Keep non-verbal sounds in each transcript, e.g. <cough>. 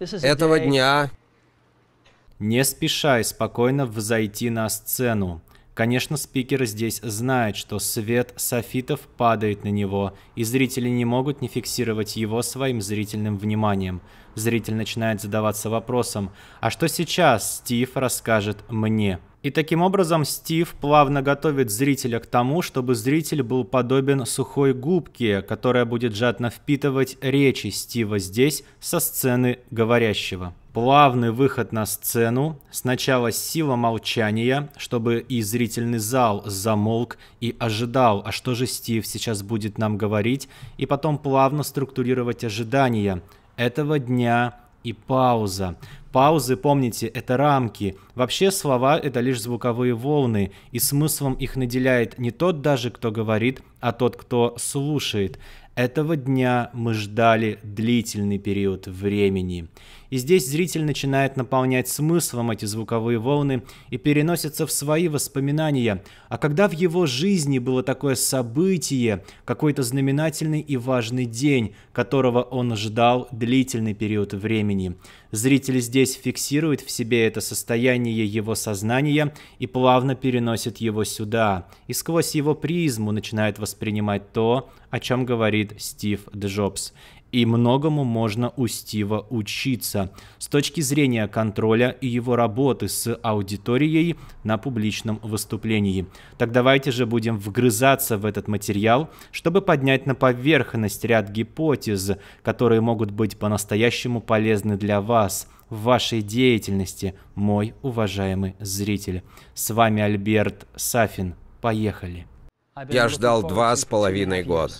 этого дня. Не спешай спокойно взойти на сцену. Конечно, спикер здесь знает, что свет софитов падает на него, и зрители не могут не фиксировать его своим зрительным вниманием. Зритель начинает задаваться вопросом, а что сейчас Стив расскажет мне? И таким образом Стив плавно готовит зрителя к тому, чтобы зритель был подобен сухой губке, которая будет жадно впитывать речи Стива здесь со сцены говорящего. Плавный выход на сцену, сначала сила молчания, чтобы и зрительный зал замолк и ожидал, а что же Стив сейчас будет нам говорить, и потом плавно структурировать ожидания этого дня и пауза. Паузы, помните, это рамки. Вообще слова — это лишь звуковые волны, и смыслом их наделяет не тот даже, кто говорит, а тот, кто слушает. Этого дня мы ждали длительный период времени. И здесь зритель начинает наполнять смыслом эти звуковые волны и переносится в свои воспоминания. А когда в его жизни было такое событие, какой-то знаменательный и важный день, которого он ждал длительный период времени. Зритель здесь фиксирует в себе это состояние его сознания и плавно переносит его сюда, и сквозь его призму начинает воспринимать то, о чем говорит Стив Джобс и многому можно у Стива учиться с точки зрения контроля и его работы с аудиторией на публичном выступлении. Так давайте же будем вгрызаться в этот материал, чтобы поднять на поверхность ряд гипотез, которые могут быть по-настоящему полезны для вас в вашей деятельности, мой уважаемый зритель. С вами Альберт Сафин. Поехали. Я ждал два с половиной года.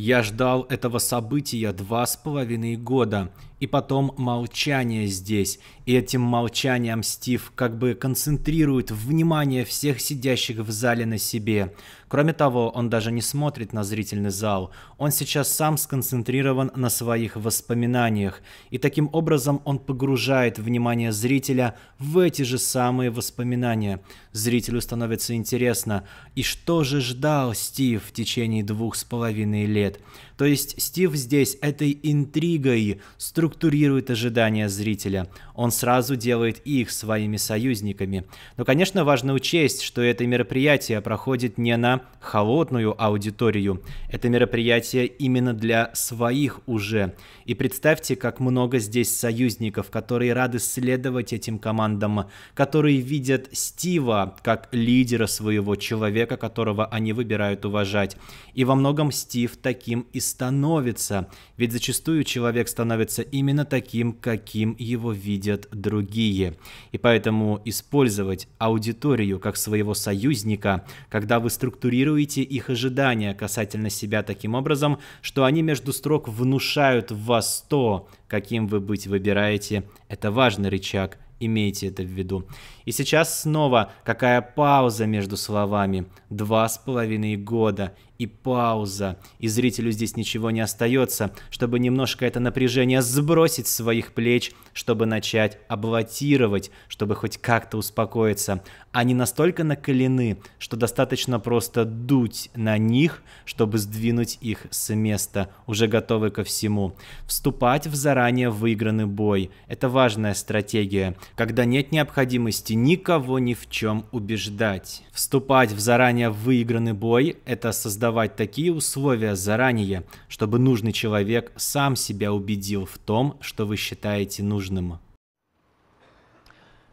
Я ждал этого события два с половиной года, и потом молчание здесь. И этим молчанием Стив как бы концентрирует внимание всех сидящих в зале на себе. Кроме того, он даже не смотрит на зрительный зал. Он сейчас сам сконцентрирован на своих воспоминаниях. И таким образом он погружает внимание зрителя в эти же самые воспоминания. Зрителю становится интересно, и что же ждал Стив в течение двух с половиной лет? То есть Стив здесь этой интригой структурирует ожидания зрителя он сразу делает их своими союзниками. Но, конечно, важно учесть, что это мероприятие проходит не на холодную аудиторию. Это мероприятие именно для своих уже. И представьте, как много здесь союзников, которые рады следовать этим командам, которые видят Стива как лидера своего человека, которого они выбирают уважать. И во многом Стив таким и становится. Ведь зачастую человек становится именно таким, каким его видят видят другие. И поэтому использовать аудиторию как своего союзника, когда вы структурируете их ожидания касательно себя таким образом, что они между строк внушают в вас то, каким вы быть выбираете, это важный рычаг имейте это в виду. И сейчас снова какая пауза между словами. Два с половиной года и пауза. И зрителю здесь ничего не остается, чтобы немножко это напряжение сбросить с своих плеч, чтобы начать облатировать, чтобы хоть как-то успокоиться. Они настолько накалены, что достаточно просто дуть на них, чтобы сдвинуть их с места, уже готовы ко всему. Вступать в заранее выигранный бой – это важная стратегия, когда нет необходимости никого ни в чем убеждать. Вступать в заранее выигранный бой – это создавать создавать такие условия заранее, чтобы нужный человек сам себя убедил в том, что вы считаете нужным.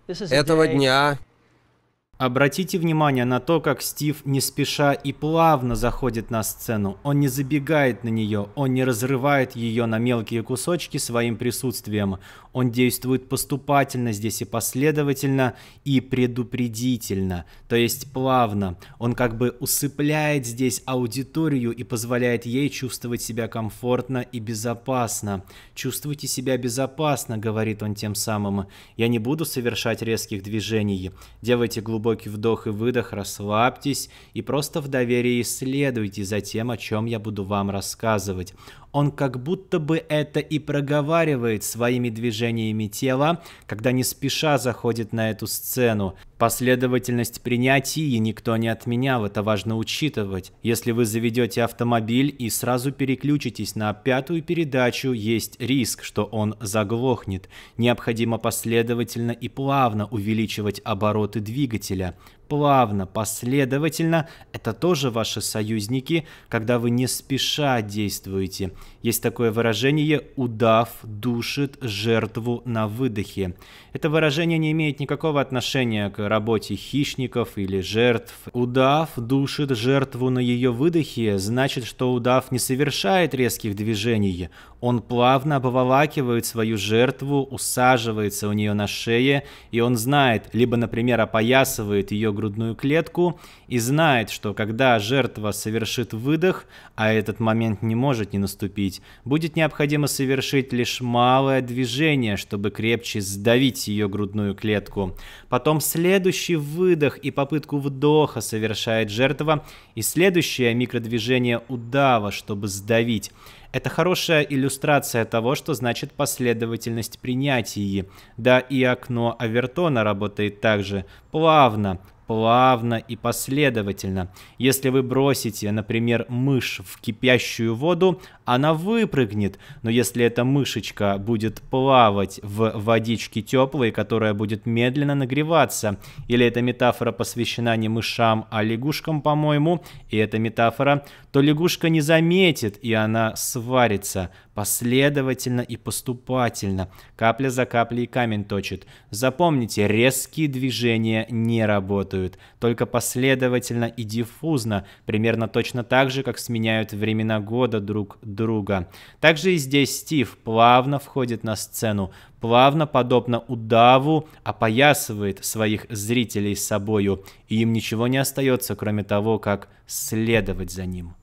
Этого дня Обратите внимание на то, как Стив не спеша и плавно заходит на сцену. Он не забегает на нее, он не разрывает ее на мелкие кусочки своим присутствием. Он действует поступательно здесь и последовательно, и предупредительно, то есть плавно. Он как бы усыпляет здесь аудиторию и позволяет ей чувствовать себя комфортно и безопасно. «Чувствуйте себя безопасно», — говорит он тем самым. «Я не буду совершать резких движений. Делайте глубокие глубокий вдох и выдох, расслабьтесь и просто в доверии исследуйте за тем, о чем я буду вам рассказывать он как будто бы это и проговаривает своими движениями тела, когда не спеша заходит на эту сцену. Последовательность принятия никто не отменял, это важно учитывать. Если вы заведете автомобиль и сразу переключитесь на пятую передачу, есть риск, что он заглохнет. Необходимо последовательно и плавно увеличивать обороты двигателя плавно, последовательно. Это тоже ваши союзники, когда вы не спеша действуете. Есть такое выражение «удав душит жертву на выдохе». Это выражение не имеет никакого отношения к работе хищников или жертв. Удав душит жертву на ее выдохе, значит, что удав не совершает резких движений. Он плавно обволакивает свою жертву, усаживается у нее на шее, и он знает, либо, например, опоясывает ее грудную клетку и знает, что когда жертва совершит выдох, а этот момент не может не наступить, будет необходимо совершить лишь малое движение, чтобы крепче сдавить ее грудную клетку. Потом следующий выдох и попытку вдоха совершает жертва и следующее микродвижение удава, чтобы сдавить. Это хорошая иллюстрация того, что значит последовательность принятия. Да и окно Авертона работает также плавно, плавно и последовательно. Если вы бросите, например, мышь в кипящую воду, она выпрыгнет, но если эта мышечка будет плавать в водичке теплой, которая будет медленно нагреваться, или эта метафора посвящена не мышам, а лягушкам, по-моему, и эта метафора, то лягушка не заметит, и она свалится варится, последовательно и поступательно, капля за каплей камень точит. Запомните, резкие движения не работают, только последовательно и диффузно, примерно точно так же, как сменяют времена года друг друга. Также и здесь Стив плавно входит на сцену, плавно, подобно удаву, опоясывает своих зрителей собою, и им ничего не остается, кроме того, как следовать за ним.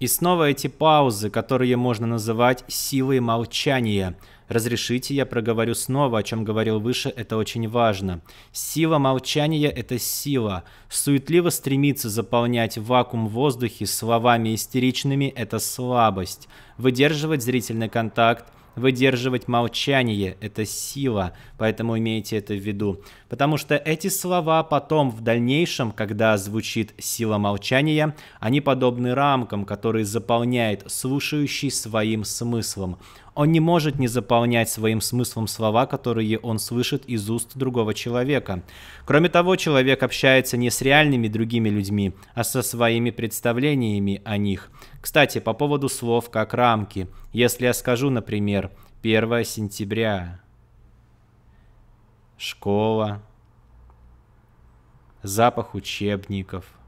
И снова эти паузы, которые можно называть силой молчания. Разрешите, я проговорю снова, о чем говорил выше, это очень важно. Сила молчания – это сила. Суетливо стремиться заполнять вакуум в воздухе словами истеричными – это слабость. Выдерживать зрительный контакт – Выдерживать молчание – это сила, поэтому имейте это в виду. Потому что эти слова потом, в дальнейшем, когда звучит сила молчания, они подобны рамкам, которые заполняет слушающий своим смыслом он не может не заполнять своим смыслом слова, которые он слышит из уст другого человека. Кроме того, человек общается не с реальными другими людьми, а со своими представлениями о них. Кстати, по поводу слов как рамки. Если я скажу, например, 1 сентября, школа, запах учебников –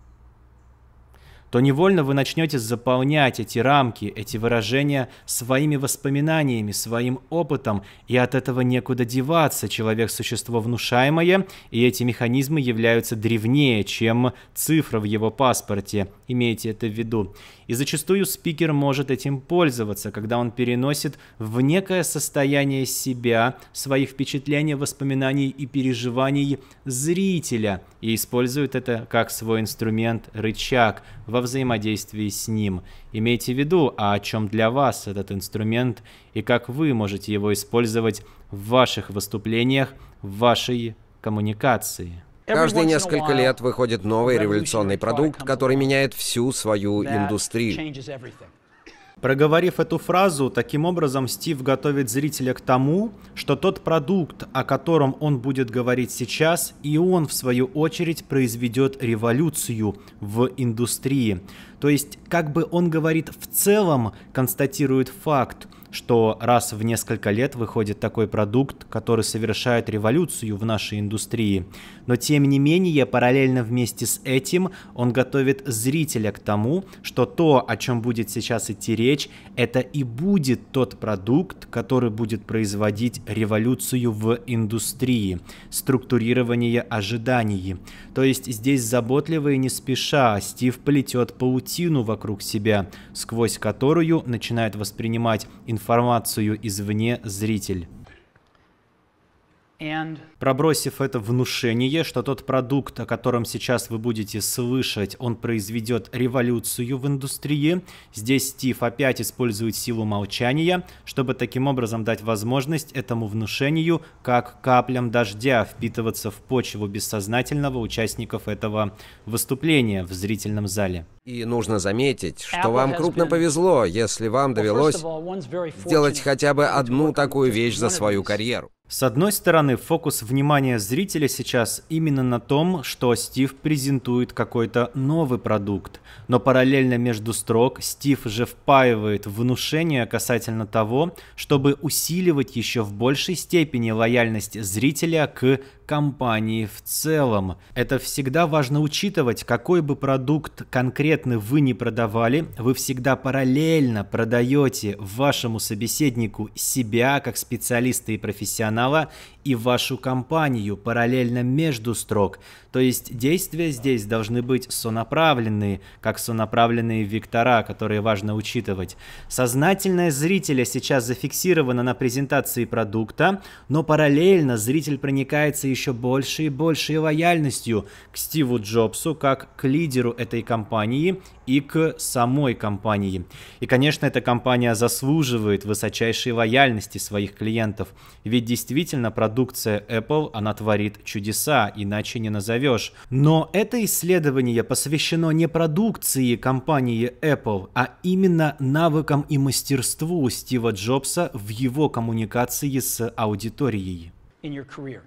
то невольно вы начнете заполнять эти рамки, эти выражения своими воспоминаниями, своим опытом, и от этого некуда деваться. Человек – существо внушаемое, и эти механизмы являются древнее, чем цифра в его паспорте. Имейте это в виду. И зачастую спикер может этим пользоваться, когда он переносит в некое состояние себя, своих впечатлений, воспоминаний и переживаний зрителя, и использует это как свой инструмент – рычаг – во взаимодействии с ним. Имейте в виду, а о чем для вас этот инструмент и как вы можете его использовать в ваших выступлениях, в вашей коммуникации. Каждые несколько лет выходит новый революционный продукт, который меняет всю свою индустрию. Проговорив эту фразу, таким образом Стив готовит зрителя к тому, что тот продукт, о котором он будет говорить сейчас, и он, в свою очередь, произведет революцию в индустрии. То есть, как бы он говорит, в целом констатирует факт, что раз в несколько лет выходит такой продукт, который совершает революцию в нашей индустрии. Но тем не менее, параллельно вместе с этим он готовит зрителя к тому, что то, о чем будет сейчас идти речь, это и будет тот продукт, который будет производить революцию в индустрии, структурирование ожиданий. То есть здесь заботливо и не спеша Стив плетет паутину паутину вокруг себя, сквозь которую начинает воспринимать информацию извне зритель. Пробросив это внушение, что тот продукт, о котором сейчас вы будете слышать, он произведет революцию в индустрии, здесь Стив опять использует силу молчания, чтобы таким образом дать возможность этому внушению, как каплям дождя, впитываться в почву бессознательного участников этого выступления в зрительном зале. И нужно заметить, что вам крупно повезло, если вам довелось сделать хотя бы одну такую вещь за свою карьеру. С одной стороны, фокус внимания зрителя сейчас именно на том, что Стив презентует какой-то новый продукт, но параллельно между строк Стив же впаивает внушение касательно того, чтобы усиливать еще в большей степени лояльность зрителя к компании в целом. Это всегда важно учитывать, какой бы продукт конкретно вы не продавали, вы всегда параллельно продаете вашему собеседнику себя как специалиста и профессионала, канала и вашу компанию параллельно между строк. То есть действия здесь должны быть сонаправленные, как сонаправленные вектора, которые важно учитывать. Сознательное зрителя сейчас зафиксировано на презентации продукта, но параллельно зритель проникается еще больше и большей лояльностью к Стиву Джобсу как к лидеру этой компании и к самой компании. И, конечно, эта компания заслуживает высочайшей лояльности своих клиентов, ведь действительно продукция Apple, она творит чудеса, иначе не назовешь. Но это исследование посвящено не продукции компании Apple, а именно навыкам и мастерству Стива Джобса в его коммуникации с аудиторией. in your career.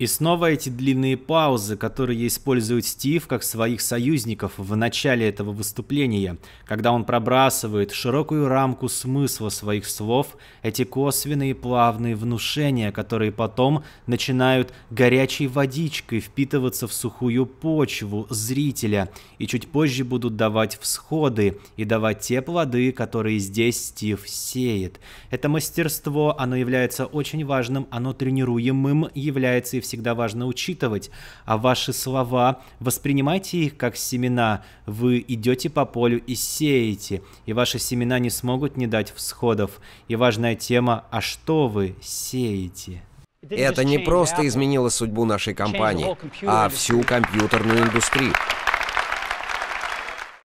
И снова эти длинные паузы, которые использует Стив как своих союзников в начале этого выступления, когда он пробрасывает широкую рамку смысла своих слов, эти косвенные плавные внушения, которые потом начинают горячей водичкой впитываться в сухую почву зрителя и чуть позже будут давать всходы и давать те плоды, которые здесь Стив сеет. Это мастерство, оно является очень важным, оно тренируемым, является и всегда важно учитывать, а ваши слова, воспринимайте их как семена. Вы идете по полю и сеете, и ваши семена не смогут не дать всходов. И важная тема «А что вы сеете?» Это не просто изменило судьбу нашей компании, а всю компьютерную индустрию.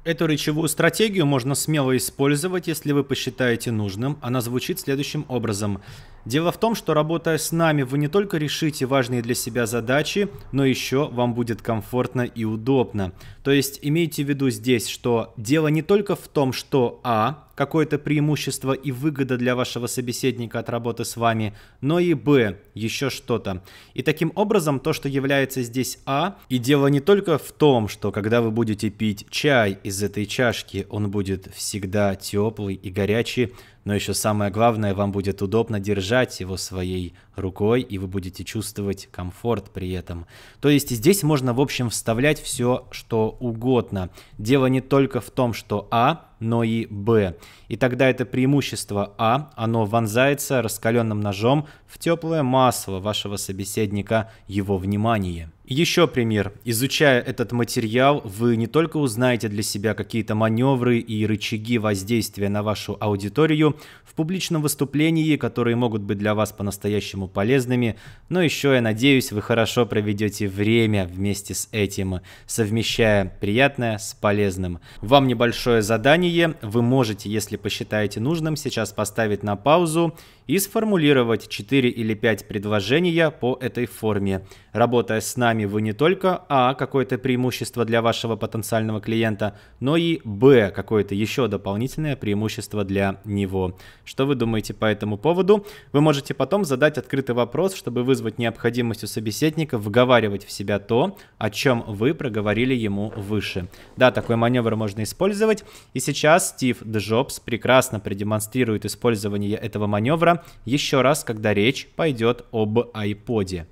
Эту речевую стратегию можно смело использовать, если вы посчитаете нужным. Она звучит следующим образом. Дело в том, что работая с нами, вы не только решите важные для себя задачи, но еще вам будет комфортно и удобно. То есть имейте в виду здесь, что дело не только в том, что А какое-то преимущество и выгода для вашего собеседника от работы с вами, но и Б еще что-то. И таким образом то, что является здесь А, и дело не только в том, что когда вы будете пить чай из этой чашки, он будет всегда теплый и горячий, но еще самое главное, вам будет удобно держать его своей рукой, и вы будете чувствовать комфорт при этом. То есть здесь можно, в общем, вставлять все, что угодно. Дело не только в том, что А, но и Б. И тогда это преимущество А, оно вонзается раскаленным ножом в теплое масло вашего собеседника, его внимание. Еще пример. Изучая этот материал, вы не только узнаете для себя какие-то маневры и рычаги воздействия на вашу аудиторию в публичном выступлении, которые могут быть для вас по-настоящему полезными, но еще, я надеюсь, вы хорошо проведете время вместе с этим, совмещая приятное с полезным. Вам небольшое задание ранее, вы можете, если посчитаете нужным, сейчас поставить на паузу и сформулировать 4 или 5 предложения по этой форме. Работая с нами, вы не только а. какое-то преимущество для вашего потенциального клиента, но и б. какое-то еще дополнительное преимущество для него. Что вы думаете по этому поводу? Вы можете потом задать открытый вопрос, чтобы вызвать необходимость у собеседника вговаривать в себя то, о чем вы проговорили ему выше. Да, такой маневр можно использовать. И сейчас Стив Джобс прекрасно продемонстрирует использование этого маневра еще раз, когда речь пойдет об iPod.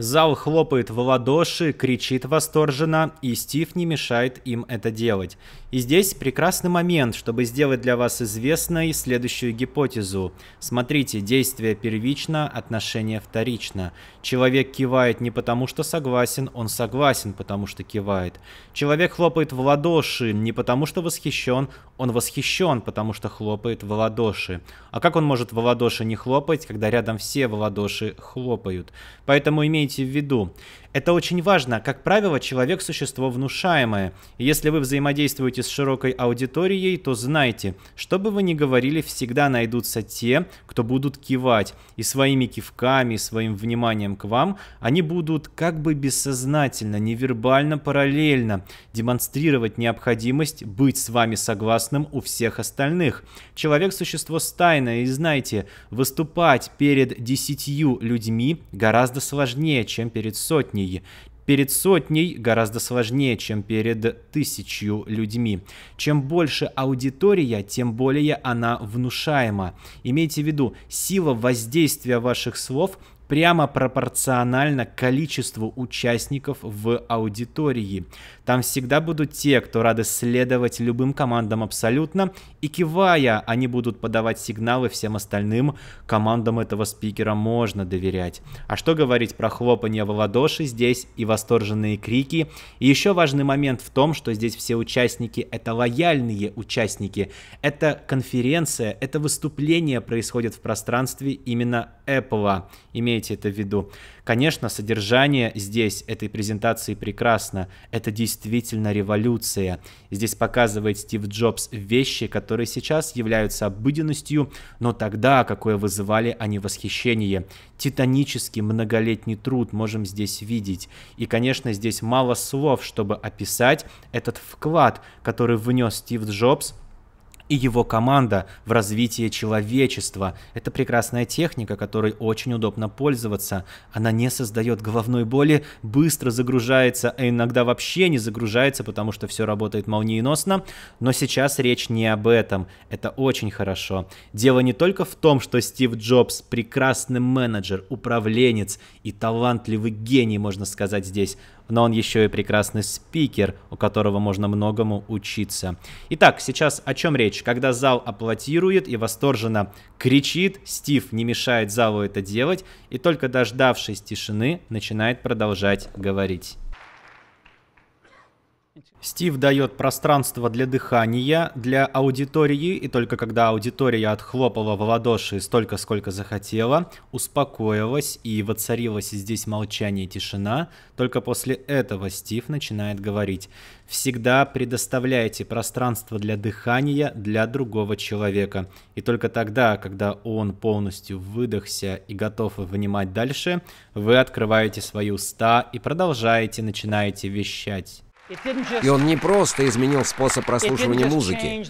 Зал хлопает в ладоши, кричит восторженно, и Стив не мешает им это делать. И здесь прекрасный момент, чтобы сделать для вас известной следующую гипотезу. Смотрите, действие первично, отношение вторично. Человек кивает не потому, что согласен, он согласен, потому что кивает. Человек хлопает в ладоши не потому, что восхищен, он восхищен, потому что хлопает в ладоши. А как он может в ладоши не хлопать, когда рядом все в ладоши хлопают? Поэтому имейте имейте в виду, это очень важно. Как правило, человек – существо внушаемое. если вы взаимодействуете с широкой аудиторией, то знайте, что бы вы ни говорили, всегда найдутся те, кто будут кивать. И своими кивками, и своим вниманием к вам они будут как бы бессознательно, невербально, параллельно демонстрировать необходимость быть с вами согласным у всех остальных. Человек – существо стайное, и знайте, выступать перед десятью людьми гораздо сложнее, чем перед сотней сотней. Перед сотней гораздо сложнее, чем перед тысячью людьми. Чем больше аудитория, тем более она внушаема. Имейте в виду, сила воздействия ваших слов прямо пропорционально количеству участников в аудитории. Там всегда будут те, кто рады следовать любым командам абсолютно, и кивая, они будут подавать сигналы всем остальным, командам этого спикера можно доверять. А что говорить про хлопанье в ладоши здесь и восторженные крики. И еще важный момент в том, что здесь все участники — это лояльные участники. Это конференция, это выступление происходит в пространстве именно Apple. Имейте это в виду. Конечно, содержание здесь этой презентации прекрасно. Это действительно революция. Здесь показывает Стив Джобс вещи, которые сейчас являются обыденностью, но тогда какое вызывали они восхищение. Титанический многолетний труд можем здесь видеть. И, конечно, здесь мало слов, чтобы описать этот вклад, который внес Стив Джобс и его команда в развитии человечества. Это прекрасная техника, которой очень удобно пользоваться. Она не создает головной боли, быстро загружается, а иногда вообще не загружается, потому что все работает молниеносно. Но сейчас речь не об этом. Это очень хорошо. Дело не только в том, что Стив Джобс прекрасный менеджер, управленец и талантливый гений, можно сказать здесь, но он еще и прекрасный спикер, у которого можно многому учиться. Итак, сейчас о чем речь? Когда зал аплодирует и восторженно кричит, Стив не мешает залу это делать, и только дождавшись тишины, начинает продолжать говорить. Стив дает пространство для дыхания, для аудитории, и только когда аудитория отхлопала в ладоши столько, сколько захотела, успокоилась и воцарилась здесь молчание и тишина, только после этого Стив начинает говорить. Всегда предоставляйте пространство для дыхания для другого человека. И только тогда, когда он полностью выдохся и готов внимать дальше, вы открываете свои уста и продолжаете, начинаете вещать. И он не просто изменил способ прослушивания музыки.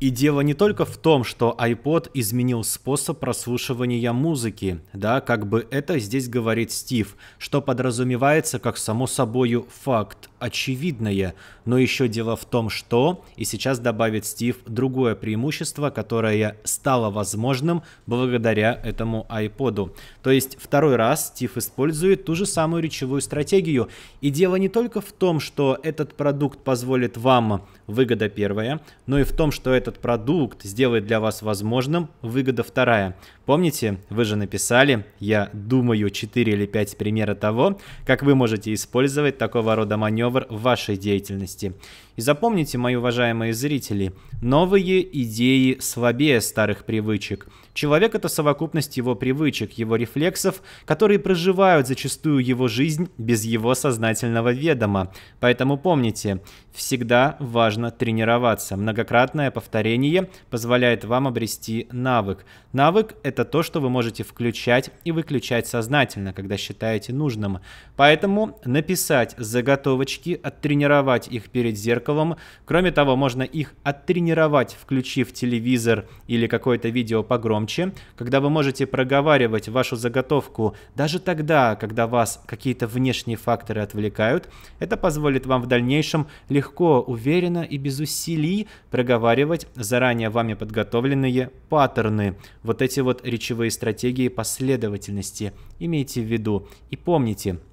И дело не только в том, что iPod изменил способ прослушивания музыки, да, как бы это здесь говорит Стив, что подразумевается как само собою факт, очевидное, но еще дело в том, что, и сейчас добавит Стив, другое преимущество, которое стало возможным благодаря этому iPod. То есть второй раз Стив использует ту же самую речевую стратегию. И дело не только в том, что этот продукт позволит вам выгода первая, но и в том, что этот продукт сделает для вас возможным выгода вторая. Помните, вы же написали, я думаю, 4 или 5 примера того, как вы можете использовать такого рода маневр маневр в вашей деятельности. И запомните, мои уважаемые зрители, новые идеи слабее старых привычек. Человек — это совокупность его привычек, его рефлексов, которые проживают зачастую его жизнь без его сознательного ведома. Поэтому помните, всегда важно тренироваться. Многократное повторение позволяет вам обрести навык. Навык — это то, что вы можете включать и выключать сознательно, когда считаете нужным. Поэтому написать заготовочки, оттренировать их перед зеркалом, зеркалом. Кроме того, можно их оттренировать, включив телевизор или какое-то видео погромче, когда вы можете проговаривать вашу заготовку даже тогда, когда вас какие-то внешние факторы отвлекают. Это позволит вам в дальнейшем легко, уверенно и без усилий проговаривать заранее вами подготовленные паттерны, вот эти вот речевые стратегии последовательности. Имейте в виду и помните –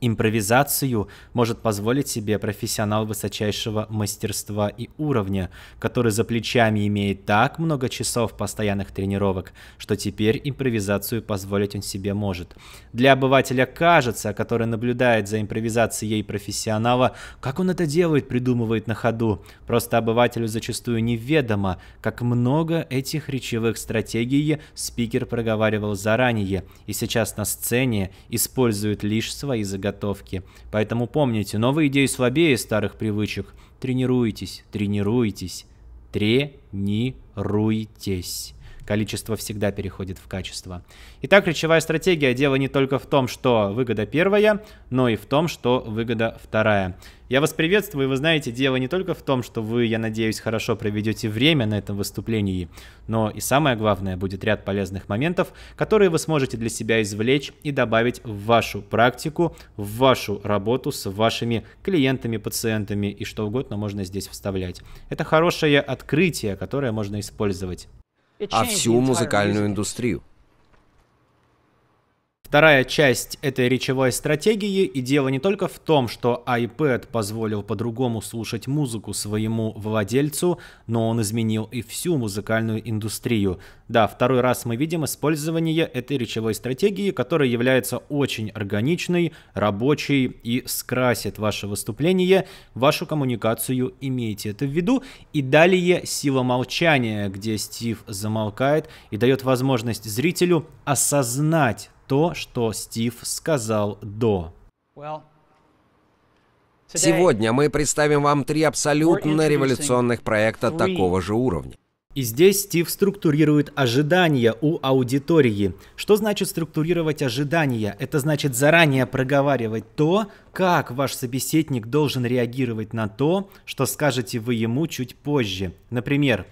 Импровизацию может позволить себе профессионал высочайшего мастерства и уровня, который за плечами имеет так много часов постоянных тренировок, что теперь импровизацию позволить он себе может. Для обывателя кажется, который наблюдает за импровизацией профессионала, как он это делает, придумывает на ходу. Просто обывателю зачастую неведомо, как много этих речевых стратегий спикер проговаривал заранее, и сейчас на сцене использует лишь свои заголовки подготовки. Поэтому помните, новые идеи слабее старых привычек. Тренируйтесь, тренируйтесь, тренируйтесь. Количество всегда переходит в качество. Итак, речевая стратегия. Дело не только в том, что выгода первая, но и в том, что выгода вторая. Я вас приветствую, вы знаете, дело не только в том, что вы, я надеюсь, хорошо проведете время на этом выступлении, но и самое главное, будет ряд полезных моментов, которые вы сможете для себя извлечь и добавить в вашу практику, в вашу работу с вашими клиентами, пациентами и что угодно можно здесь вставлять. Это хорошее открытие, которое можно использовать а всю музыкальную индустрию. Вторая часть этой речевой стратегии, и дело не только в том, что iPad позволил по-другому слушать музыку своему владельцу, но он изменил и всю музыкальную индустрию. Да, второй раз мы видим использование этой речевой стратегии, которая является очень органичной, рабочей и скрасит ваше выступление, вашу коммуникацию, имейте это в виду. И далее сила молчания, где Стив замолкает и дает возможность зрителю осознать то, что Стив сказал до. Сегодня мы представим вам три абсолютно революционных проекта такого же уровня. И здесь Стив структурирует ожидания у аудитории. Что значит структурировать ожидания? Это значит заранее проговаривать то, как ваш собеседник должен реагировать на то, что скажете вы ему чуть позже. Например,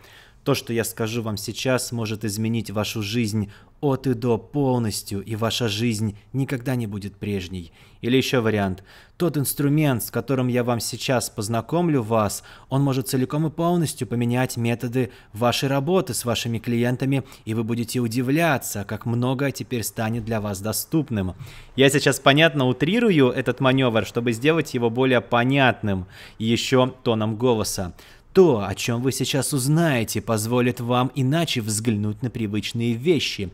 то, что я скажу вам сейчас, может изменить вашу жизнь от и до полностью, и ваша жизнь никогда не будет прежней. Или еще вариант. Тот инструмент, с которым я вам сейчас познакомлю вас, он может целиком и полностью поменять методы вашей работы с вашими клиентами, и вы будете удивляться, как многое теперь станет для вас доступным. Я сейчас, понятно, утрирую этот маневр, чтобы сделать его более понятным еще тоном голоса. То, о чем вы сейчас узнаете, позволит вам иначе взглянуть на привычные вещи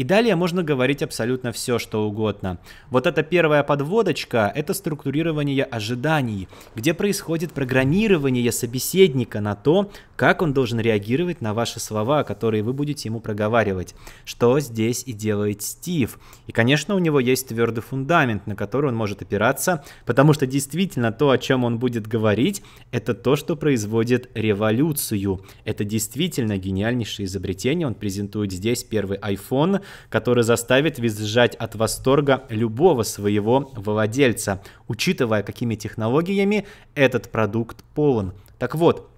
и далее можно говорить абсолютно все, что угодно. Вот эта первая подводочка – это структурирование ожиданий, где происходит программирование собеседника на то, как он должен реагировать на ваши слова, которые вы будете ему проговаривать. Что здесь и делает Стив. И, конечно, у него есть твердый фундамент, на который он может опираться, потому что действительно то, о чем он будет говорить, это то, что производит революцию. Это действительно гениальнейшее изобретение. Он презентует здесь первый iPhone, который заставит визжать от восторга любого своего владельца, учитывая, какими технологиями этот продукт полон. Так вот,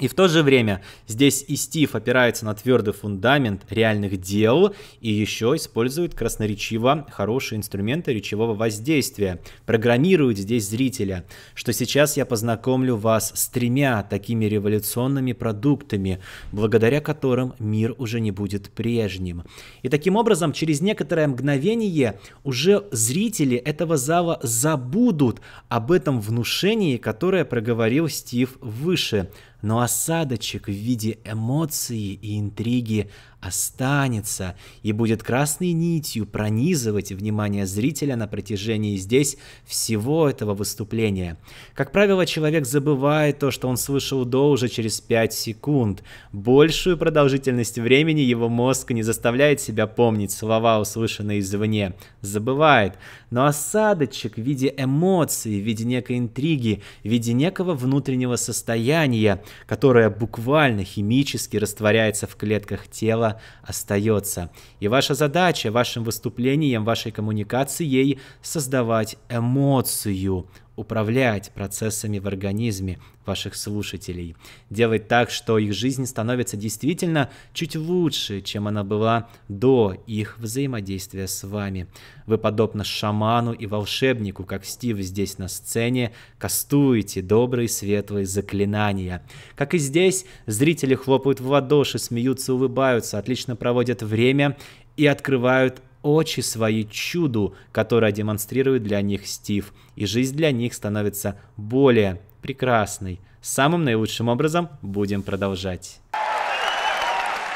и в то же время здесь и Стив опирается на твердый фундамент реальных дел и еще использует красноречиво хорошие инструменты речевого воздействия, программирует здесь зрителя, что сейчас я познакомлю вас с тремя такими революционными продуктами, благодаря которым мир уже не будет прежним. И таким образом через некоторое мгновение уже зрители этого зала забудут об этом внушении, которое проговорил Стив выше – но осадочек в виде эмоции и интриги останется и будет красной нитью пронизывать внимание зрителя на протяжении здесь всего этого выступления. Как правило, человек забывает то, что он слышал до уже через 5 секунд. Большую продолжительность времени его мозг не заставляет себя помнить слова, услышанные извне. Забывает. Но осадочек в виде эмоций, в виде некой интриги, в виде некого внутреннего состояния, которое буквально химически растворяется в клетках тела, остается. И ваша задача вашим выступлением, вашей коммуникацией создавать эмоцию управлять процессами в организме ваших слушателей, делать так, что их жизнь становится действительно чуть лучше, чем она была до их взаимодействия с вами. Вы, подобно шаману и волшебнику, как Стив здесь на сцене, кастуете добрые светлые заклинания. Как и здесь, зрители хлопают в ладоши, смеются, улыбаются, отлично проводят время и открывают очи свои чуду, которое демонстрирует для них Стив, и жизнь для них становится более прекрасной. Самым наилучшим образом будем продолжать.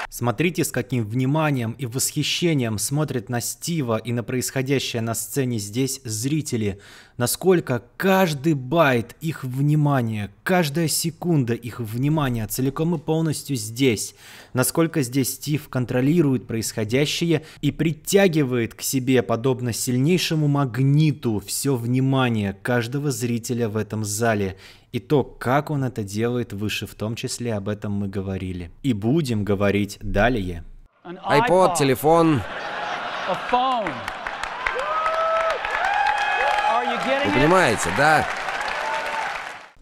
Смотрите, с каким вниманием и восхищением смотрят на Стива и на происходящее на сцене здесь зрители насколько каждый байт их внимания, каждая секунда их внимания целиком и полностью здесь, насколько здесь Стив контролирует происходящее и притягивает к себе, подобно сильнейшему магниту, все внимание каждого зрителя в этом зале. И то, как он это делает выше, в том числе об этом мы говорили. И будем говорить далее. iPod, телефон. Вы понимаете, да?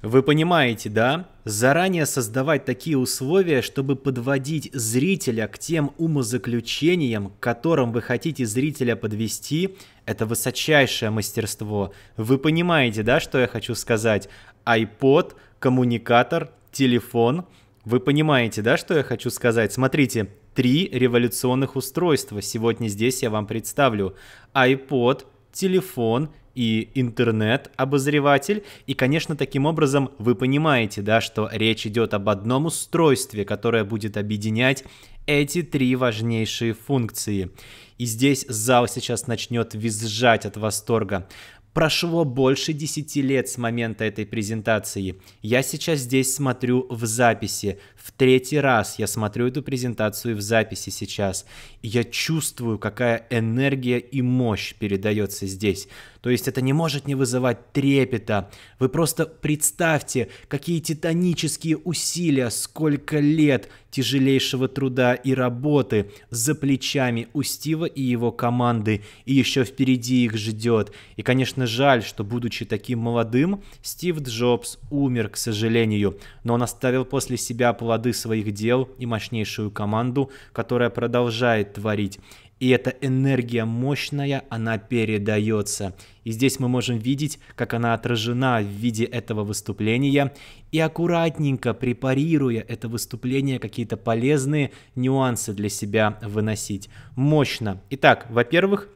Вы понимаете, да? Заранее создавать такие условия, чтобы подводить зрителя к тем умозаключениям, к которым вы хотите зрителя подвести, это высочайшее мастерство. Вы понимаете, да, что я хочу сказать? iPod, коммуникатор, телефон. Вы понимаете, да, что я хочу сказать? Смотрите, три революционных устройства сегодня здесь я вам представлю. iPod, телефон и интернет-обозреватель. И, конечно, таким образом вы понимаете, да, что речь идет об одном устройстве, которое будет объединять эти три важнейшие функции. И здесь зал сейчас начнет визжать от восторга. Прошло больше 10 лет с момента этой презентации. Я сейчас здесь смотрю в записи. В третий раз я смотрю эту презентацию в записи сейчас, и я чувствую, какая энергия и мощь передается здесь. То есть это не может не вызывать трепета. Вы просто представьте, какие титанические усилия, сколько лет тяжелейшего труда и работы за плечами у Стива и его команды, и еще впереди их ждет. И, конечно, жаль, что, будучи таким молодым, Стив Джобс умер, к сожалению, но он оставил после себя план плоды своих дел и мощнейшую команду, которая продолжает творить. И эта энергия мощная, она передается. И здесь мы можем видеть, как она отражена в виде этого выступления. И аккуратненько, препарируя это выступление, какие-то полезные нюансы для себя выносить. Мощно. Итак, во-первых,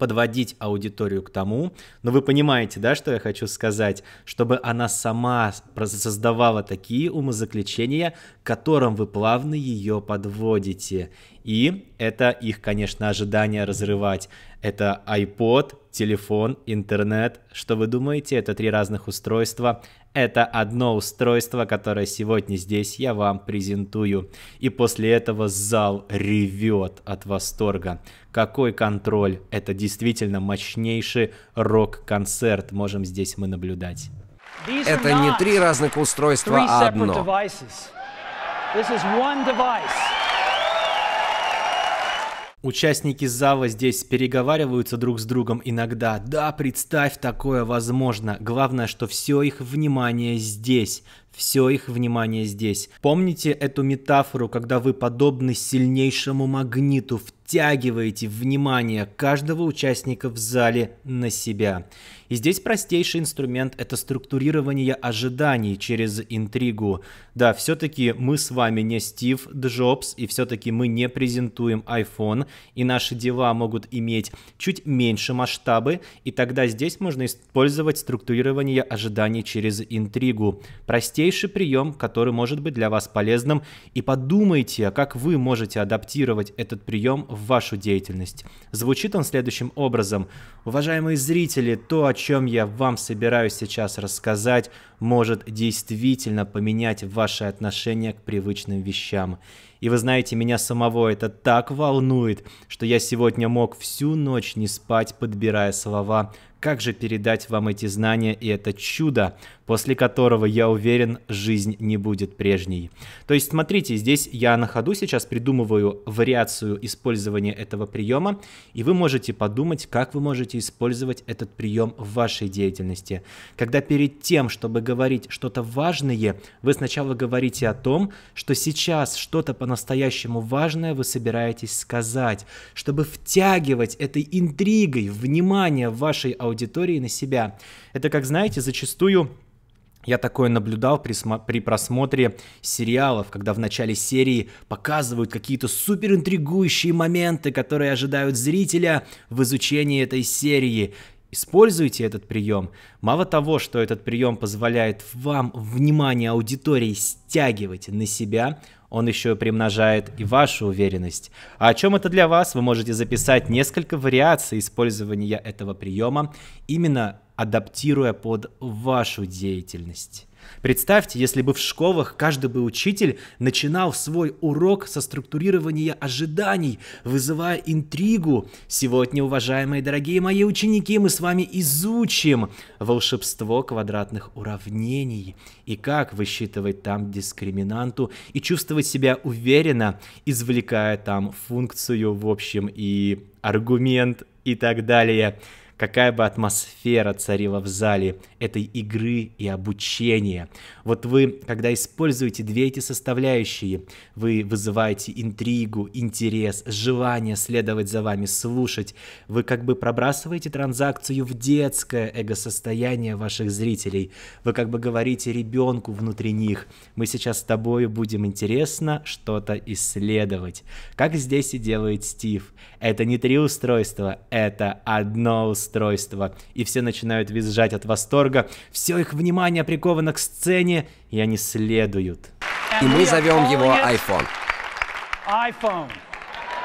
подводить аудиторию к тому, но вы понимаете, да, что я хочу сказать, чтобы она сама создавала такие умозаключения, к которым вы плавно ее подводите. И это их, конечно, ожидание разрывать. Это iPod, телефон, интернет. Что вы думаете? Это три разных устройства, это одно устройство, которое сегодня здесь я вам презентую. И после этого зал ревет от восторга. Какой контроль! Это действительно мощнейший рок-концерт можем здесь мы наблюдать. Это не три разных устройства, а одно. This is one device. Участники зала здесь переговариваются друг с другом иногда. Да, представь, такое возможно. Главное, что все их внимание здесь. Все их внимание здесь. Помните эту метафору, когда вы подобны сильнейшему магниту, втягиваете внимание каждого участника в зале на себя. И здесь простейший инструмент — это структурирование ожиданий через интригу. Да, все-таки мы с вами не Стив Джобс, и все-таки мы не презентуем iPhone, и наши дела могут иметь чуть меньше масштабы, и тогда здесь можно использовать структурирование ожиданий через интригу. Простейший прием, который может быть для вас полезным, и подумайте, как вы можете адаптировать этот прием в вашу деятельность. Звучит он следующим образом. Уважаемые зрители, то, о чем я вам собираюсь сейчас рассказать, может действительно поменять ваше отношение к привычным вещам. И вы знаете, меня самого это так волнует, что я сегодня мог всю ночь не спать, подбирая слова, как же передать вам эти знания и это чудо, после которого, я уверен, жизнь не будет прежней? То есть, смотрите, здесь я на ходу сейчас придумываю вариацию использования этого приема, и вы можете подумать, как вы можете использовать этот прием в вашей деятельности. Когда перед тем, чтобы говорить что-то важное, вы сначала говорите о том, что сейчас что-то по-настоящему важное вы собираетесь сказать, чтобы втягивать этой интригой внимание вашей аудитории, аудитории на себя. Это, как знаете, зачастую я такое наблюдал при, при просмотре сериалов, когда в начале серии показывают какие-то супер интригующие моменты, которые ожидают зрителя в изучении этой серии. Используйте этот прием. Мало того, что этот прием позволяет вам внимание аудитории стягивать на себя, он еще примножает и вашу уверенность. А о чем это для вас? Вы можете записать несколько вариаций использования этого приема, именно адаптируя под вашу деятельность. Представьте, если бы в школах каждый бы учитель начинал свой урок со структурирования ожиданий, вызывая интригу. Сегодня, уважаемые дорогие мои ученики, мы с вами изучим волшебство квадратных уравнений и как высчитывать там дискриминанту и чувствовать себя уверенно, извлекая там функцию, в общем, и аргумент и так далее какая бы атмосфера царила в зале этой игры и обучения. Вот вы, когда используете две эти составляющие, вы вызываете интригу, интерес, желание следовать за вами, слушать. Вы как бы пробрасываете транзакцию в детское эго-состояние ваших зрителей. Вы как бы говорите ребенку внутри них, мы сейчас с тобой будем интересно что-то исследовать. Как здесь и делает Стив. Это не три устройства, это одно устройство. И все начинают визжать от восторга. Все их внимание приковано к сцене, мнение, и они следуют. И мы зовем его iPhone. iPhone.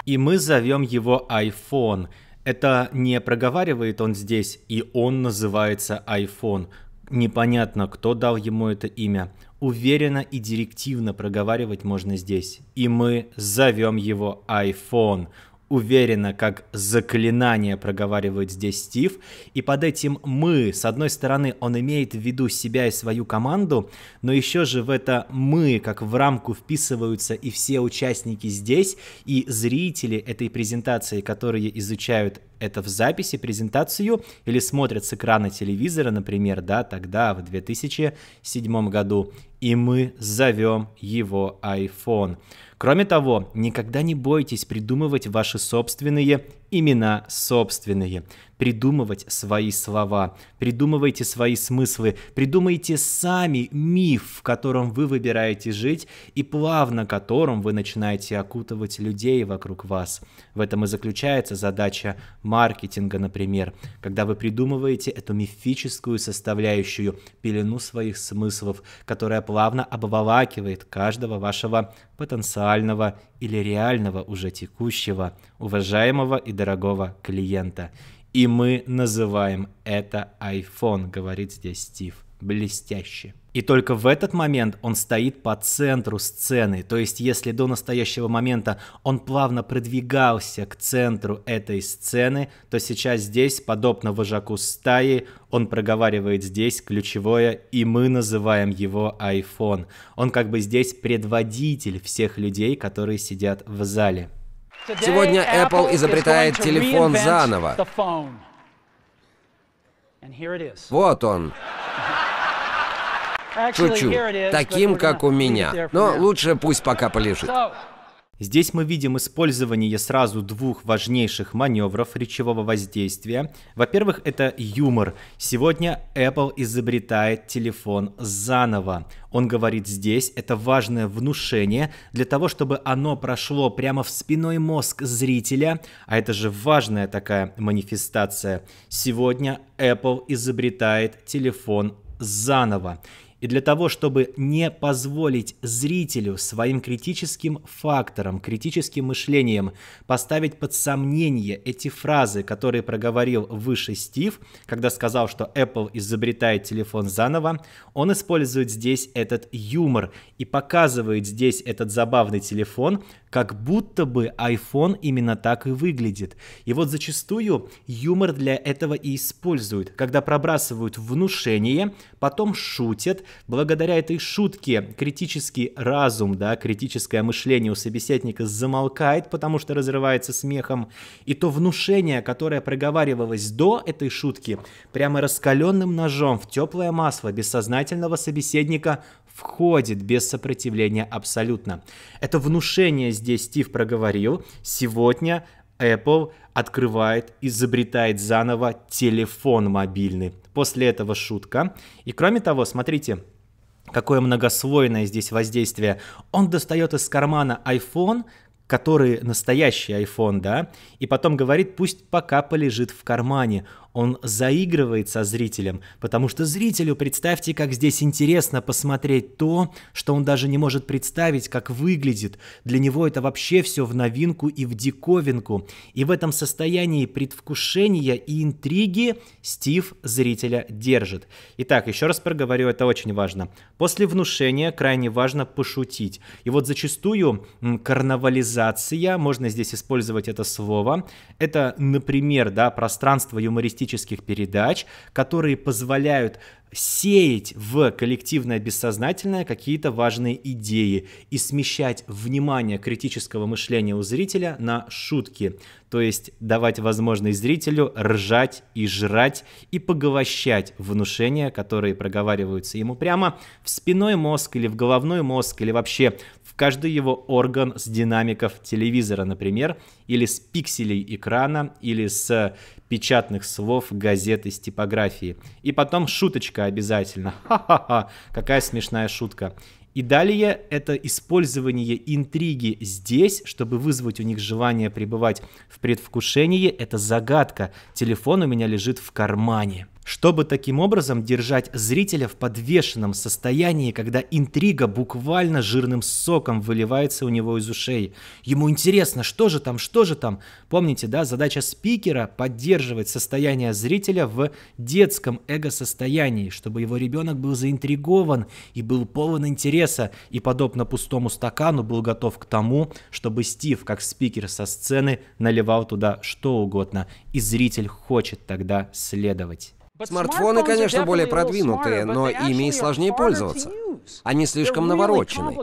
И мы зовем его iPhone. Это не проговаривает он здесь, и он называется iPhone. Непонятно, кто дал ему это имя. Уверенно и директивно проговаривать можно здесь. И мы зовем его iPhone уверенно, как заклинание проговаривает здесь Стив. И под этим «мы», с одной стороны, он имеет в виду себя и свою команду, но еще же в это «мы», как в рамку вписываются и все участники здесь, и зрители этой презентации, которые изучают это в записи, презентацию, или смотрят с экрана телевизора, например, да, тогда, в 2007 году, и мы зовем его iPhone. Кроме того, никогда не бойтесь придумывать ваши собственные имена собственные. Придумывать свои слова, придумывайте свои смыслы, придумайте сами миф, в котором вы выбираете жить и плавно которым вы начинаете окутывать людей вокруг вас. В этом и заключается задача маркетинга, например, когда вы придумываете эту мифическую составляющую, пелену своих смыслов, которая плавно обволакивает каждого вашего потенциального или реального уже текущего уважаемого и дорогого клиента. И мы называем это iPhone, говорит здесь Стив. Блестяще. И только в этот момент он стоит по центру сцены. То есть, если до настоящего момента он плавно продвигался к центру этой сцены, то сейчас здесь, подобно вожаку стаи, он проговаривает здесь ключевое, и мы называем его iPhone. Он как бы здесь предводитель всех людей, которые сидят в зале. Сегодня Apple изобретает телефон заново. Вот он. Шучу. Таким, как у меня. Но лучше пусть пока полежит. Здесь мы видим использование сразу двух важнейших маневров речевого воздействия. Во-первых, это юмор. Сегодня Apple изобретает телефон заново. Он говорит здесь, это важное внушение для того, чтобы оно прошло прямо в спиной мозг зрителя, а это же важная такая манифестация. Сегодня Apple изобретает телефон заново. И для того, чтобы не позволить зрителю своим критическим факторам, критическим мышлением поставить под сомнение эти фразы, которые проговорил выше Стив, когда сказал, что Apple изобретает телефон заново, он использует здесь этот юмор и показывает здесь этот забавный телефон, как будто бы iPhone именно так и выглядит. И вот зачастую юмор для этого и используют, когда пробрасывают внушение, потом шутят, благодаря этой шутке критический разум, да, критическое мышление у собеседника замолкает, потому что разрывается смехом, и то внушение, которое проговаривалось до этой шутки, прямо раскаленным ножом в теплое масло бессознательного собеседника входит без сопротивления абсолютно. Это внушение здесь Стив проговорил. Сегодня Apple открывает, изобретает заново телефон мобильный. После этого шутка. И кроме того, смотрите, какое многослойное здесь воздействие. Он достает из кармана iPhone, который настоящий iPhone, да, и потом говорит, пусть пока полежит в кармане. Он заигрывает со зрителем, потому что зрителю, представьте, как здесь интересно посмотреть то, что он даже не может представить, как выглядит. Для него это вообще все в новинку и в диковинку. И в этом состоянии предвкушения и интриги Стив зрителя держит. Итак, еще раз проговорю, это очень важно. После внушения крайне важно пошутить. И вот зачастую карнавализация, можно здесь использовать это слово, это, например, да, пространство юмористического юмористических передач, которые позволяют сеять в коллективное бессознательное какие-то важные идеи и смещать внимание критического мышления у зрителя на шутки, то есть давать возможность зрителю ржать и жрать и поговощать внушения, которые проговариваются ему прямо в спиной мозг или в головной мозг или вообще каждый его орган с динамиков телевизора, например, или с пикселей экрана, или с печатных слов газеты с типографии. И потом шуточка обязательно. <laughs> Ха-ха-ха, какая смешная шутка. И далее это использование интриги здесь, чтобы вызвать у них желание пребывать в предвкушении. Это загадка. Телефон у меня лежит в кармане чтобы таким образом держать зрителя в подвешенном состоянии, когда интрига буквально жирным соком выливается у него из ушей. Ему интересно, что же там, что же там. Помните, да, задача спикера – поддерживать состояние зрителя в детском эго-состоянии, чтобы его ребенок был заинтригован и был полон интереса, и, подобно пустому стакану, был готов к тому, чтобы Стив, как спикер со сцены, наливал туда что угодно, и зритель хочет тогда следовать. Смартфоны, конечно, более продвинутые, но ими и сложнее пользоваться. Они слишком наворочены.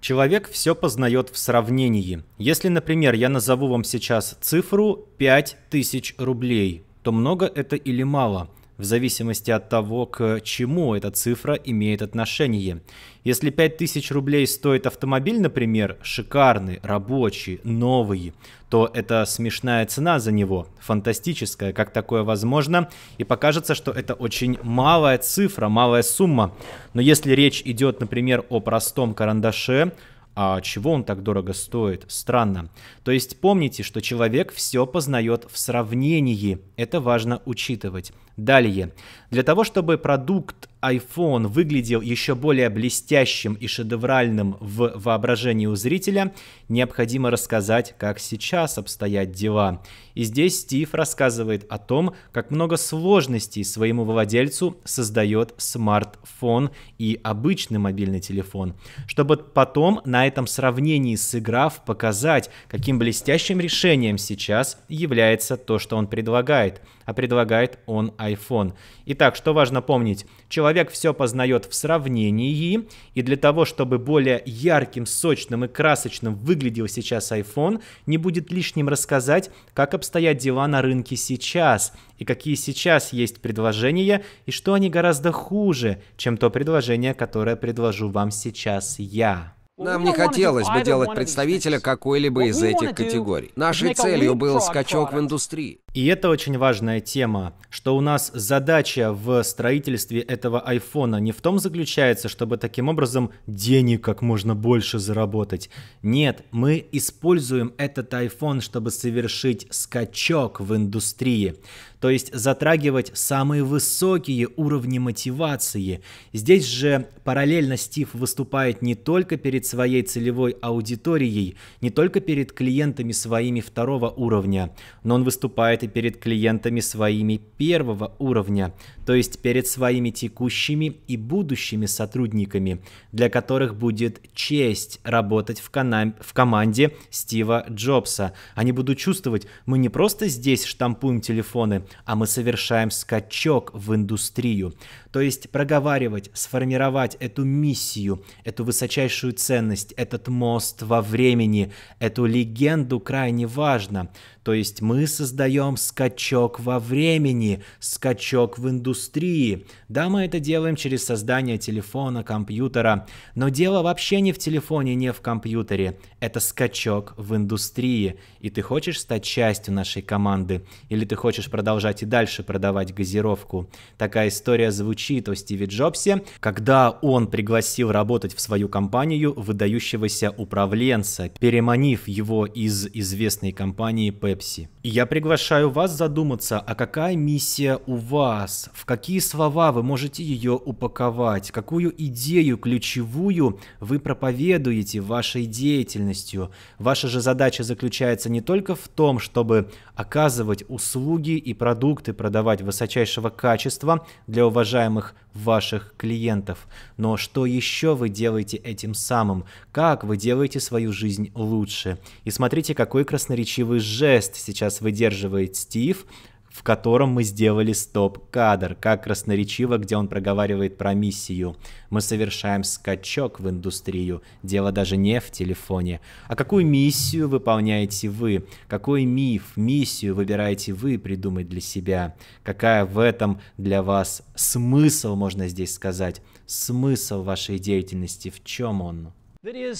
Человек все познает в сравнении. Если, например, я назову вам сейчас цифру 5000 рублей, то много это или мало? в зависимости от того, к чему эта цифра имеет отношение. Если 5000 рублей стоит автомобиль, например, шикарный, рабочий, новый, то это смешная цена за него, фантастическая, как такое возможно, и покажется, что это очень малая цифра, малая сумма. Но если речь идет, например, о простом карандаше, а чего он так дорого стоит? Странно. То есть помните, что человек все познает в сравнении. Это важно учитывать. Далее. Для того, чтобы продукт iPhone выглядел еще более блестящим и шедевральным в воображении у зрителя, необходимо рассказать, как сейчас обстоят дела. И здесь Стив рассказывает о том, как много сложностей своему владельцу создает смартфон и обычный мобильный телефон, чтобы потом на этом сравнении сыграв показать, каким блестящим решением сейчас является то, что он предлагает – а предлагает он iPhone. Итак, что важно помнить, человек все познает в сравнении, и для того, чтобы более ярким, сочным и красочным выглядел сейчас iPhone, не будет лишним рассказать, как обстоят дела на рынке сейчас, и какие сейчас есть предложения, и что они гораздо хуже, чем то предложение, которое предложу вам сейчас я. Нам не хотелось бы делать представителя какой-либо из этих категорий. Нашей целью был скачок в индустрии. И это очень важная тема, что у нас задача в строительстве этого айфона не в том заключается, чтобы таким образом денег как можно больше заработать. Нет, мы используем этот iPhone, чтобы совершить скачок в индустрии. То есть затрагивать самые высокие уровни мотивации. Здесь же параллельно Стив выступает не только перед своей целевой аудиторией, не только перед клиентами своими второго уровня, но он выступает бывает и перед клиентами своими первого уровня, то есть перед своими текущими и будущими сотрудниками, для которых будет честь работать в, канам... в команде Стива Джобса. Они будут чувствовать, мы не просто здесь штампуем телефоны, а мы совершаем скачок в индустрию то есть проговаривать, сформировать эту миссию, эту высочайшую ценность, этот мост во времени, эту легенду крайне важно. То есть мы создаем скачок во времени, скачок в индустрии. Да, мы это делаем через создание телефона, компьютера, но дело вообще не в телефоне, не в компьютере. Это скачок в индустрии, и ты хочешь стать частью нашей команды, или ты хочешь продолжать и дальше продавать газировку. Такая история звучит щит о Стиве Джобсе, когда он пригласил работать в свою компанию выдающегося управленца, переманив его из известной компании Pepsi. И я приглашаю вас задуматься, а какая миссия у вас, в какие слова вы можете ее упаковать, какую идею ключевую вы проповедуете вашей деятельностью. Ваша же задача заключается не только в том, чтобы оказывать услуги и продукты, продавать высочайшего качества для уважаемых уважаемых ваших клиентов. Но что еще вы делаете этим самым? Как вы делаете свою жизнь лучше? И смотрите, какой красноречивый жест сейчас выдерживает Стив, в котором мы сделали стоп-кадр, как красноречиво, где он проговаривает про миссию. Мы совершаем скачок в индустрию, дело даже не в телефоне. А какую миссию выполняете вы? Какой миф, миссию выбираете вы придумать для себя? Какая в этом для вас смысл, можно здесь сказать? Смысл вашей деятельности, в чем он?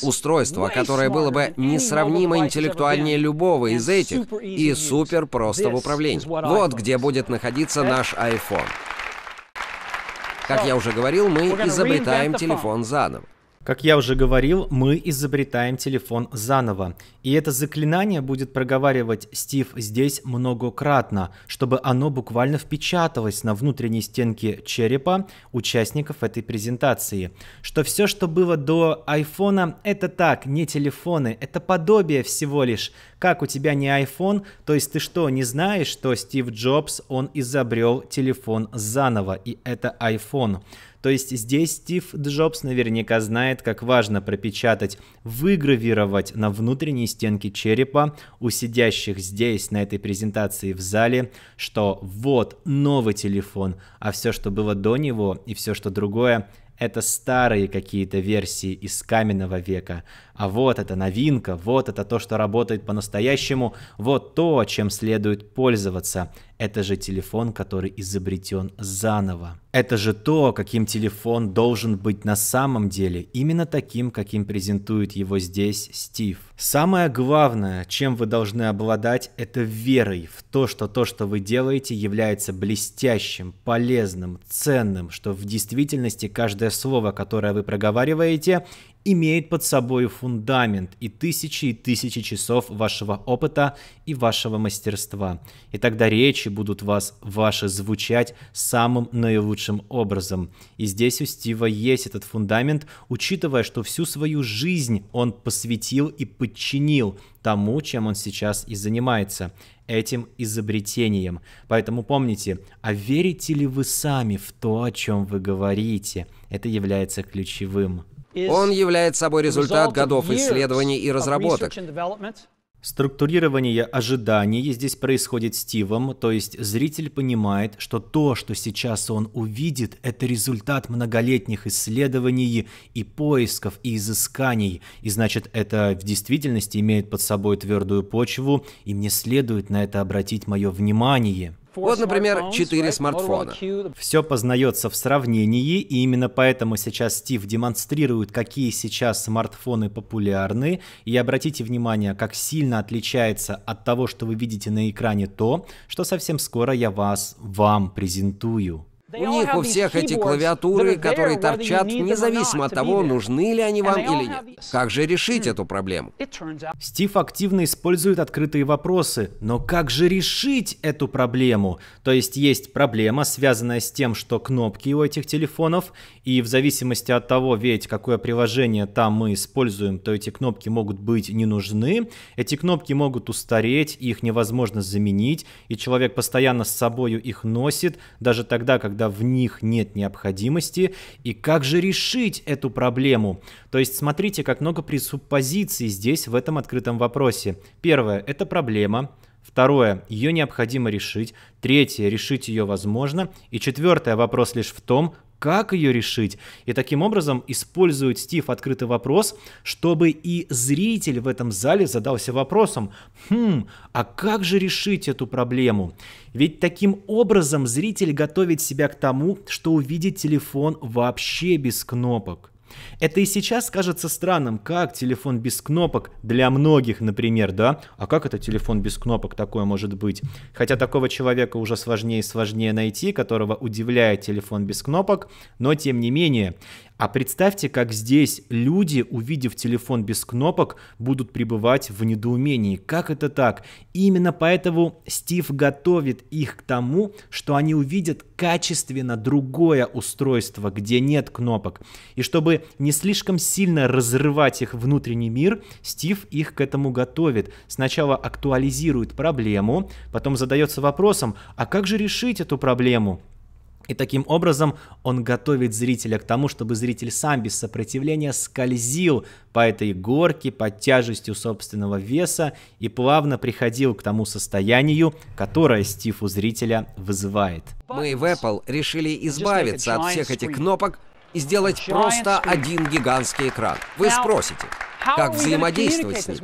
Устройство, которое было бы несравнимо интеллектуальнее любого из этих и супер просто в управлении. Вот где будет находиться э? наш iPhone. Как я уже говорил, мы изобретаем телефон заново. Как я уже говорил, мы изобретаем телефон заново. И это заклинание будет проговаривать Стив здесь многократно, чтобы оно буквально впечаталось на внутренней стенке черепа участников этой презентации. Что все, что было до айфона, это так, не телефоны, это подобие всего лишь. Как у тебя не iPhone, то есть ты что, не знаешь, что Стив Джобс, он изобрел телефон заново, и это iPhone. То есть здесь Стив Джобс наверняка знает, как важно пропечатать, выгравировать на внутренней стенке черепа у сидящих здесь на этой презентации в зале, что вот новый телефон, а все, что было до него и все, что другое, это старые какие-то версии из каменного века а вот это новинка, вот это то, что работает по-настоящему, вот то, чем следует пользоваться. Это же телефон, который изобретен заново. Это же то, каким телефон должен быть на самом деле, именно таким, каким презентует его здесь Стив. Самое главное, чем вы должны обладать, это верой в то, что то, что вы делаете, является блестящим, полезным, ценным, что в действительности каждое слово, которое вы проговариваете, имеет под собой фундамент и тысячи и тысячи часов вашего опыта и вашего мастерства. И тогда речи будут вас, ваши, звучать самым наилучшим образом. И здесь у Стива есть этот фундамент, учитывая, что всю свою жизнь он посвятил и подчинил тому, чем он сейчас и занимается этим изобретением. Поэтому помните, а верите ли вы сами в то, о чем вы говорите? Это является ключевым. Он является собой результат годов исследований и разработок. Структурирование ожиданий здесь происходит Стивом, то есть зритель понимает, что то, что сейчас он увидит, это результат многолетних исследований и поисков и изысканий, и значит это в действительности имеет под собой твердую почву, и мне следует на это обратить мое внимание. Вот, например, четыре смартфона. Все познается в сравнении, и именно поэтому сейчас Стив демонстрирует, какие сейчас смартфоны популярны. И обратите внимание, как сильно отличается от того, что вы видите на экране, то, что совсем скоро я вас вам презентую. У них у всех эти клавиатуры, которые торчат, независимо от того, нужны ли они вам или нет. Как же решить хм. эту проблему? Стив активно использует открытые вопросы, но как же решить эту проблему? То есть есть проблема, связанная с тем, что кнопки у этих телефонов, и в зависимости от того, ведь какое приложение там мы используем, то эти кнопки могут быть не нужны, эти кнопки могут устареть, их невозможно заменить, и человек постоянно с собою их носит, даже тогда, когда когда в них нет необходимости, и как же решить эту проблему. То есть смотрите, как много пресуппозиций здесь в этом открытом вопросе. Первое – это проблема. Второе, ее необходимо решить. Третье, решить ее возможно. И четвертое, вопрос лишь в том, как ее решить. И таким образом использует Стив открытый вопрос, чтобы и зритель в этом зале задался вопросом, хм, а как же решить эту проблему? Ведь таким образом зритель готовит себя к тому, что увидит телефон вообще без кнопок. Это и сейчас кажется странным, как телефон без кнопок для многих, например, да? А как это телефон без кнопок такое может быть? Хотя такого человека уже сложнее и сложнее найти, которого удивляет телефон без кнопок, но тем не менее, а представьте, как здесь люди, увидев телефон без кнопок, будут пребывать в недоумении. Как это так? Именно поэтому Стив готовит их к тому, что они увидят качественно другое устройство, где нет кнопок. И чтобы не слишком сильно разрывать их внутренний мир, Стив их к этому готовит. Сначала актуализирует проблему, потом задается вопросом, а как же решить эту проблему? И таким образом он готовит зрителя к тому, чтобы зритель сам без сопротивления скользил по этой горке под тяжестью собственного веса и плавно приходил к тому состоянию, которое Стив у зрителя вызывает. Мы в Apple решили избавиться от всех этих кнопок и сделать просто один гигантский экран. Вы спросите, как взаимодействовать с ним.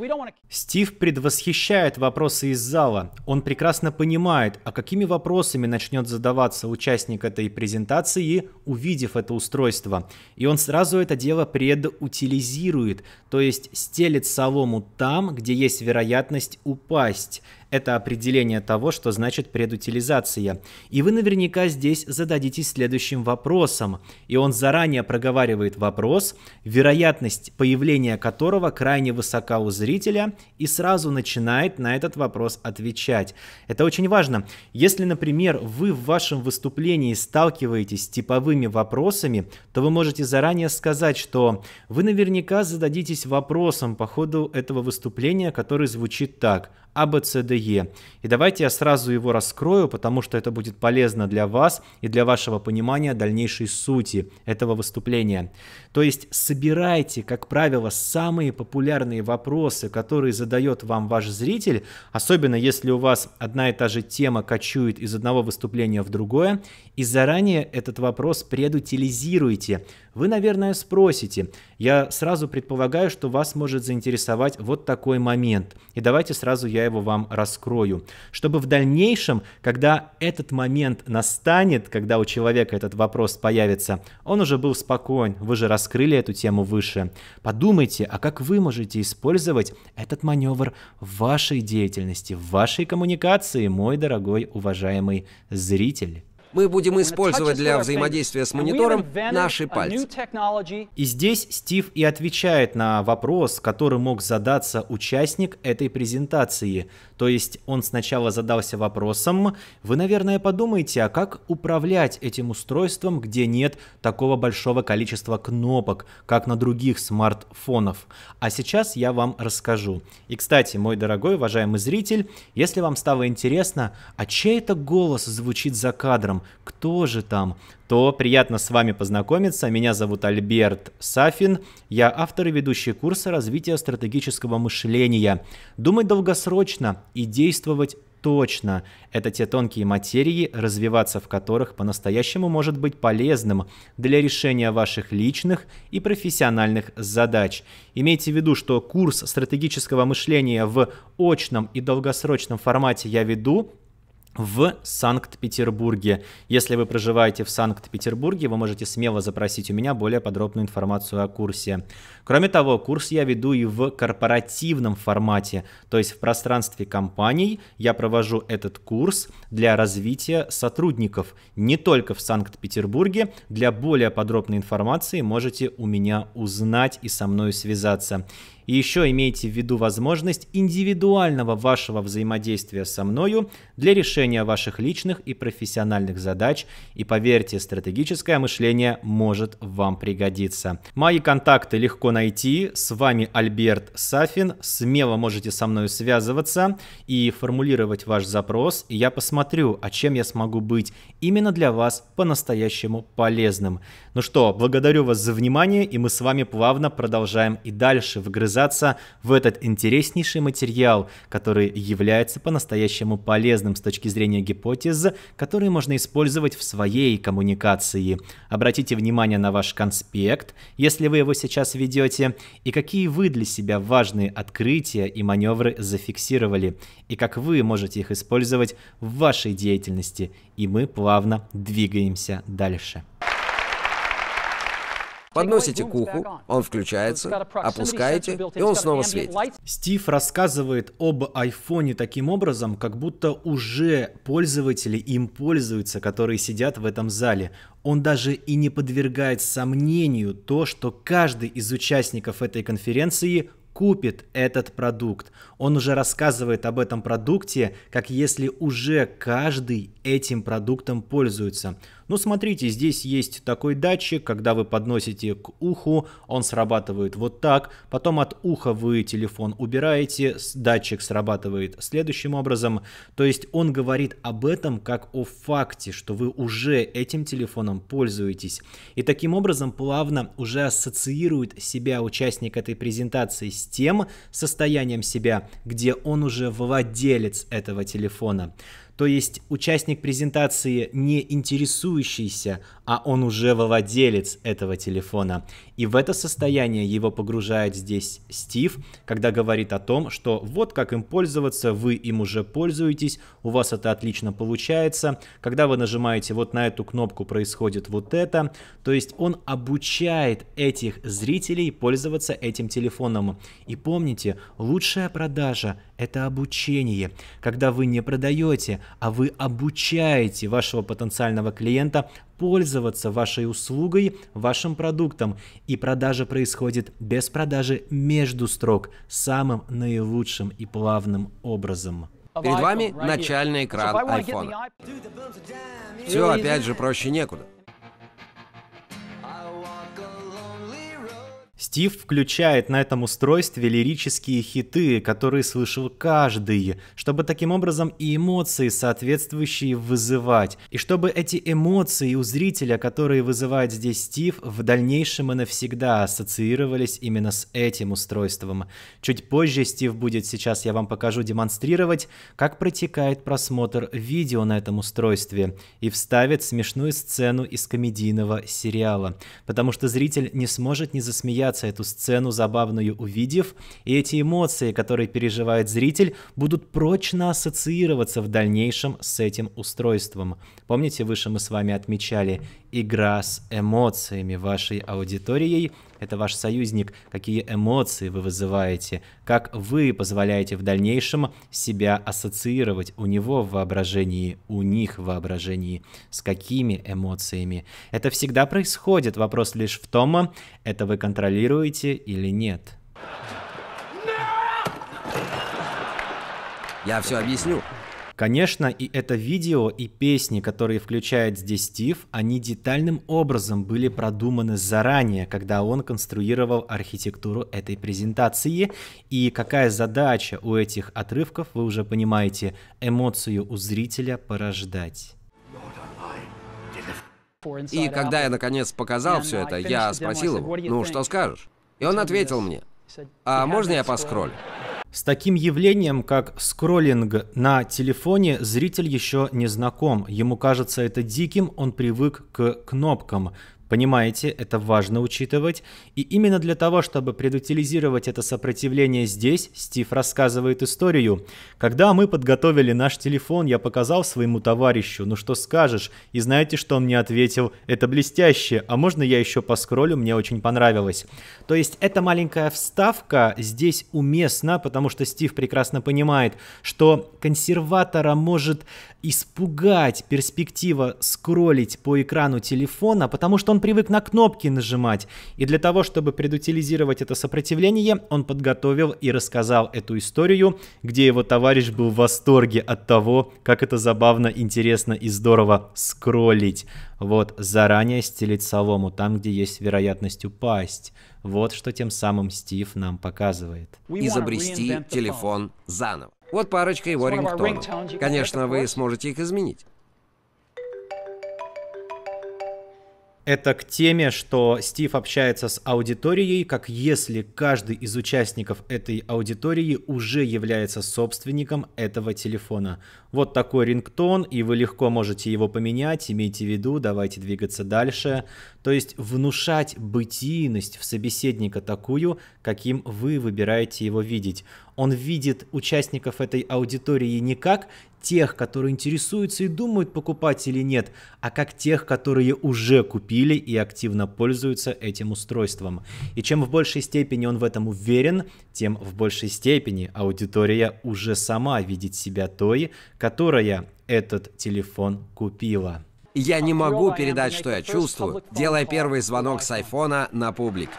Стив предвосхищает вопросы из зала. Он прекрасно понимает, а какими вопросами начнет задаваться участник этой презентации, увидев это устройство. И он сразу это дело предутилизирует, то есть стелит солому там, где есть вероятность упасть. Это определение того, что значит предутилизация. И вы наверняка здесь зададитесь следующим вопросом. И он заранее проговаривает вопрос, вероятность появления которого которого крайне высока у зрителя и сразу начинает на этот вопрос отвечать. Это очень важно. Если, например, вы в вашем выступлении сталкиваетесь с типовыми вопросами, то вы можете заранее сказать, что вы наверняка зададитесь вопросом по ходу этого выступления, который звучит так а, Б, С, Д, Е. И давайте я сразу его раскрою, потому что это будет полезно для вас и для вашего понимания дальнейшей сути этого выступления. То есть собирайте, как правило, самые популярные вопросы, которые задает вам ваш зритель, особенно если у вас одна и та же тема кочует из одного выступления в другое, и заранее этот вопрос предутилизируйте. Вы, наверное, спросите. Я сразу предполагаю, что вас может заинтересовать вот такой момент. И давайте сразу я его вам раскрою. Чтобы в дальнейшем, когда этот момент настанет, когда у человека этот вопрос появится, он уже был спокоен, вы же рассказываете раскрыли эту тему выше. Подумайте, а как вы можете использовать этот маневр в вашей деятельности, в вашей коммуникации, мой дорогой уважаемый зритель? Мы будем использовать для взаимодействия с монитором наши пальцы. И здесь Стив и отвечает на вопрос, который мог задаться участник этой презентации. То есть он сначала задался вопросом, вы, наверное, подумаете, а как управлять этим устройством, где нет такого большого количества кнопок, как на других смартфонов. А сейчас я вам расскажу. И, кстати, мой дорогой, уважаемый зритель, если вам стало интересно, а чей это голос звучит за кадром, кто же там, то приятно с вами познакомиться. Меня зовут Альберт Сафин. Я автор и ведущий курса развития стратегического мышления. Думать долгосрочно и действовать точно. Это те тонкие материи, развиваться в которых по-настоящему может быть полезным для решения ваших личных и профессиональных задач. Имейте в виду, что курс стратегического мышления в очном и долгосрочном формате я веду в Санкт-Петербурге. Если вы проживаете в Санкт-Петербурге, вы можете смело запросить у меня более подробную информацию о курсе. Кроме того, курс я веду и в корпоративном формате, то есть в пространстве компаний я провожу этот курс для развития сотрудников не только в Санкт-Петербурге. Для более подробной информации можете у меня узнать и со мной связаться. И еще имейте в виду возможность индивидуального вашего взаимодействия со мною для решения ваших личных и профессиональных задач. И поверьте, стратегическое мышление может вам пригодиться. Мои контакты легко найти. С вами Альберт Сафин. Смело можете со мной связываться и формулировать ваш запрос. И я посмотрю, а чем я смогу быть именно для вас по-настоящему полезным. Ну что, благодарю вас за внимание, и мы с вами плавно продолжаем и дальше вгрызаться ввязаться в этот интереснейший материал, который является по-настоящему полезным с точки зрения гипотез, которые можно использовать в своей коммуникации. Обратите внимание на ваш конспект, если вы его сейчас ведете, и какие вы для себя важные открытия и маневры зафиксировали, и как вы можете их использовать в вашей деятельности. И мы плавно двигаемся дальше. Дальше. Подносите к уху, он включается, опускаете, и он снова светит. Стив рассказывает об айфоне таким образом, как будто уже пользователи им пользуются, которые сидят в этом зале. Он даже и не подвергает сомнению то, что каждый из участников этой конференции купит этот продукт. Он уже рассказывает об этом продукте, как если уже каждый этим продуктом пользуется. Ну, смотрите, здесь есть такой датчик, когда вы подносите к уху, он срабатывает вот так, потом от уха вы телефон убираете, датчик срабатывает следующим образом, то есть он говорит об этом как о факте, что вы уже этим телефоном пользуетесь. И таким образом плавно уже ассоциирует себя участник этой презентации с тем состоянием себя, где он уже владелец этого телефона. То есть участник презентации не интересующийся, а он уже владелец этого телефона. И в это состояние его погружает здесь Стив, когда говорит о том, что вот как им пользоваться, вы им уже пользуетесь, у вас это отлично получается. Когда вы нажимаете вот на эту кнопку, происходит вот это. То есть он обучает этих зрителей пользоваться этим телефоном. И помните, лучшая продажа – это обучение. Когда вы не продаете, а вы обучаете вашего потенциального клиента пользоваться вашей услугой, вашим продуктом и продажа происходит без продажи между строк самым наилучшим и плавным образом. Перед вами начальный экран iPhone. Все опять же проще некуда. Стив включает на этом устройстве лирические хиты, которые слышал каждый, чтобы таким образом и эмоции соответствующие вызывать, и чтобы эти эмоции у зрителя, которые вызывает здесь Стив, в дальнейшем и навсегда ассоциировались именно с этим устройством. Чуть позже Стив будет сейчас, я вам покажу, демонстрировать, как протекает просмотр видео на этом устройстве, и вставит смешную сцену из комедийного сериала, потому что зритель не сможет не засмеяться боятся эту сцену забавную увидев, и эти эмоции, которые переживает зритель, будут прочно ассоциироваться в дальнейшем с этим устройством. Помните, выше мы с вами отмечали, игра с эмоциями вашей аудиторией. Это ваш союзник, какие эмоции вы вызываете, как вы позволяете в дальнейшем себя ассоциировать у него в воображении, у них в воображении, с какими эмоциями. Это всегда происходит, вопрос лишь в том, это вы контролируете или нет. Я все объясню. Конечно, и это видео, и песни, которые включает здесь Стив, они детальным образом были продуманы заранее, когда он конструировал архитектуру этой презентации. И какая задача у этих отрывков, вы уже понимаете, эмоцию у зрителя порождать. И когда я наконец показал все это, я спросил его, ну что скажешь? И он ответил мне, а можно я поскроллю? С таким явлением, как скроллинг на телефоне, зритель еще не знаком. Ему кажется это диким, он привык к кнопкам. Понимаете, это важно учитывать, и именно для того, чтобы предутилизировать это сопротивление здесь, Стив рассказывает историю. Когда мы подготовили наш телефон, я показал своему товарищу, ну что скажешь, и знаете, что он мне ответил? Это блестяще, а можно я еще поскроллю, мне очень понравилось. То есть эта маленькая вставка здесь уместна, потому что Стив прекрасно понимает, что консерватора может испугать перспектива скроллить по экрану телефона, потому что он привык на кнопки нажимать. И для того, чтобы предутилизировать это сопротивление, он подготовил и рассказал эту историю, где его товарищ был в восторге от того, как это забавно, интересно и здорово скроллить. Вот, заранее стелить солому там, где есть вероятность упасть. Вот что тем самым Стив нам показывает. Изобрести телефон заново. Вот парочка его рингтонов. Конечно, вы сможете их изменить. это к теме, что Стив общается с аудиторией, как если каждый из участников этой аудитории уже является собственником этого телефона. Вот такой рингтон, и вы легко можете его поменять, имейте в виду, давайте двигаться дальше. То есть внушать бытийность в собеседника такую, каким вы выбираете его видеть. Он видит участников этой аудитории не как тех, которые интересуются и думают покупать или нет, а как тех, которые уже купили и активно пользуются этим устройством. И чем в большей степени он в этом уверен, тем в большей степени аудитория уже сама видит себя той, которая этот телефон купила. Я не могу передать, что я чувствую, делая первый звонок с айфона на публик.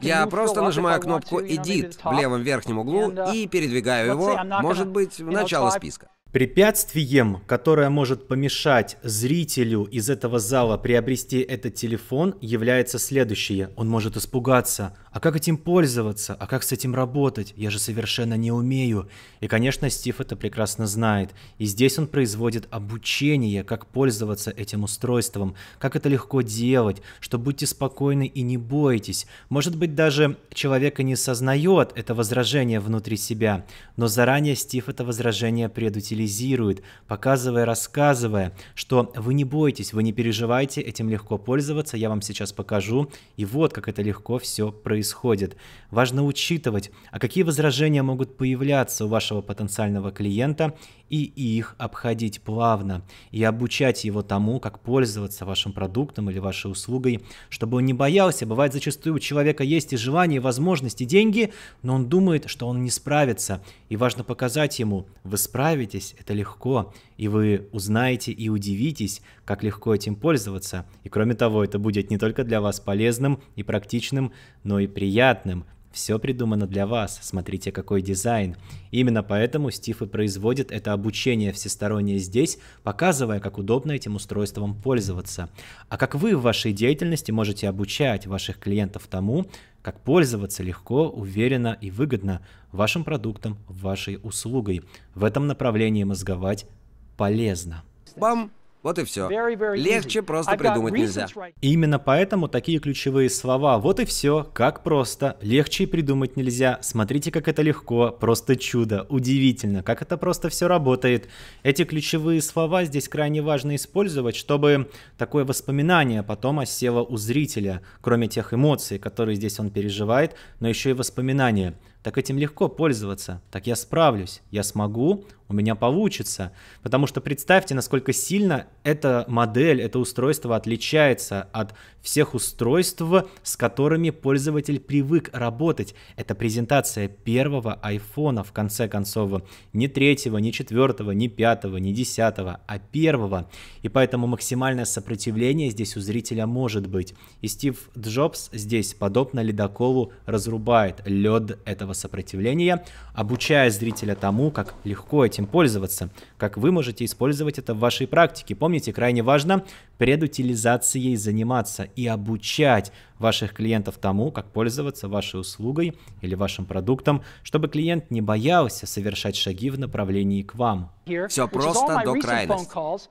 Я просто нажимаю кнопку Edit в левом верхнем углу uh, и передвигаю его, может быть, в начало списка. Препятствием, которое может помешать зрителю из этого зала приобрести этот телефон, является следующее. Он может испугаться. А как этим пользоваться? А как с этим работать? Я же совершенно не умею. И, конечно, Стив это прекрасно знает. И здесь он производит обучение, как пользоваться этим устройством, как это легко делать, что будьте спокойны и не бойтесь. Может быть, даже человек и не сознает это возражение внутри себя, но заранее Стив это возражение предутилизирует активизирует, показывая, рассказывая, что вы не бойтесь, вы не переживайте, этим легко пользоваться, я вам сейчас покажу. И вот как это легко все происходит. Важно учитывать, а какие возражения могут появляться у вашего потенциального клиента и их обходить плавно, и обучать его тому, как пользоваться вашим продуктом или вашей услугой, чтобы он не боялся. Бывает зачастую у человека есть и желание, и возможности, и деньги, но он думает, что он не справится. И важно показать ему, вы справитесь, это легко, и вы узнаете и удивитесь, как легко этим пользоваться. И кроме того, это будет не только для вас полезным и практичным, но и приятным, все придумано для вас, смотрите какой дизайн. Именно поэтому Стив и производит это обучение всестороннее здесь, показывая, как удобно этим устройством пользоваться. А как вы в вашей деятельности можете обучать ваших клиентов тому, как пользоваться легко, уверенно и выгодно вашим продуктом, вашей услугой. В этом направлении мозговать полезно. Бам! Вот и все. Легче просто придумать нельзя. Именно поэтому такие ключевые слова. Вот и все. Как просто. Легче придумать нельзя. Смотрите, как это легко. Просто чудо. Удивительно. Как это просто все работает. Эти ключевые слова здесь крайне важно использовать, чтобы такое воспоминание потом осело у зрителя. Кроме тех эмоций, которые здесь он переживает, но еще и воспоминания. Так этим легко пользоваться. Так я справлюсь. Я смогу у меня получится. Потому что представьте, насколько сильно эта модель, это устройство отличается от всех устройств, с которыми пользователь привык работать. Это презентация первого айфона, в конце концов, не третьего, не четвертого, не пятого, не десятого, а первого. И поэтому максимальное сопротивление здесь у зрителя может быть. И Стив Джобс здесь, подобно ледоколу, разрубает лед этого сопротивления, обучая зрителя тому, как легко эти этим пользоваться, как вы можете использовать это в вашей практике. Помните, крайне важно предутилизацией заниматься и обучать ваших клиентов тому, как пользоваться вашей услугой или вашим продуктом, чтобы клиент не боялся совершать шаги в направлении к вам. Все просто до крайности.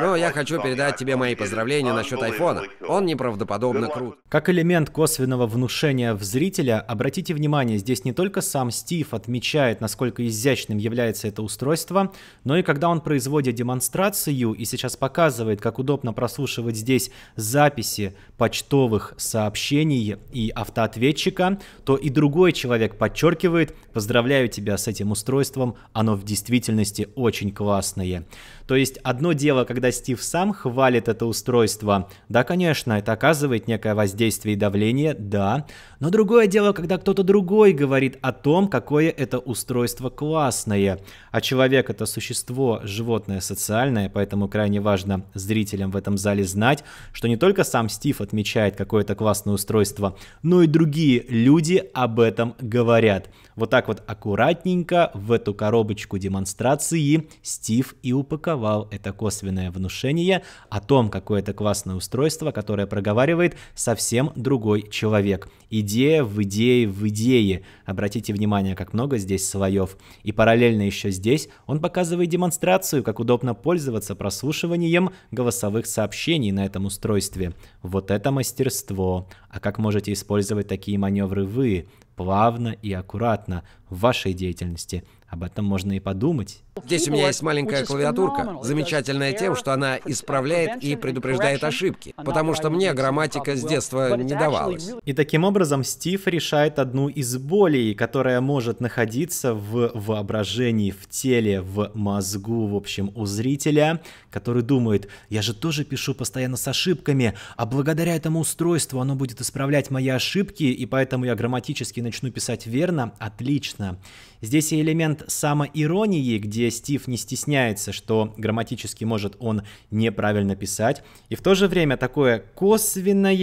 Но я хочу передать тебе мои поздравления насчет айфона. Он неправдоподобно крут. Как элемент косвенного внушения в зрителя, обратите внимание, здесь не только сам Стив отмечает, насколько изящным является это устройство, но и когда он производит демонстрацию и сейчас показывает, как удобно прослушивать здесь записи почтовых сообщений и автоответчика, то и другой человек подчеркивает, поздравляю тебя с этим устройством, оно в действительности очень классное. То есть одно дело, когда Стив сам хвалит это устройство. Да, конечно, это оказывает некое воздействие и давление, да. Но другое дело, когда кто-то другой говорит о том, какое это устройство классное. А человек это существо, животное социальное, поэтому крайне важно зрителям в этом зале знать, что не только сам Стив отмечает какое-то классное устройство, но и другие люди об этом говорят. Вот так вот аккуратненько в эту коробочку демонстрации Стив и упаковал это косвенное внушение о том, какое это классное устройство, которое проговаривает совсем другой человек. Идея в идее в идее. Обратите внимание, как много здесь слоев. И параллельно еще здесь он показывает демонстрацию, как удобно пользоваться прослушиванием голосовых сообщений на этом устройстве. Вот это мастерство. А как можете использовать такие маневры вы? плавно и аккуратно в вашей деятельности. Об этом можно и подумать. Здесь у меня есть маленькая клавиатурка, замечательная тем, что она исправляет и предупреждает ошибки, потому что мне грамматика с детства не давалась. И таким образом Стив решает одну из болей, которая может находиться в воображении, в теле, в мозгу, в общем, у зрителя, который думает, я же тоже пишу постоянно с ошибками, а благодаря этому устройству оно будет исправлять мои ошибки, и поэтому я грамматически начну писать верно, отлично. Здесь и элемент самоиронии, где Стив не стесняется, что грамматически может он неправильно писать, и в то же время такое косвенное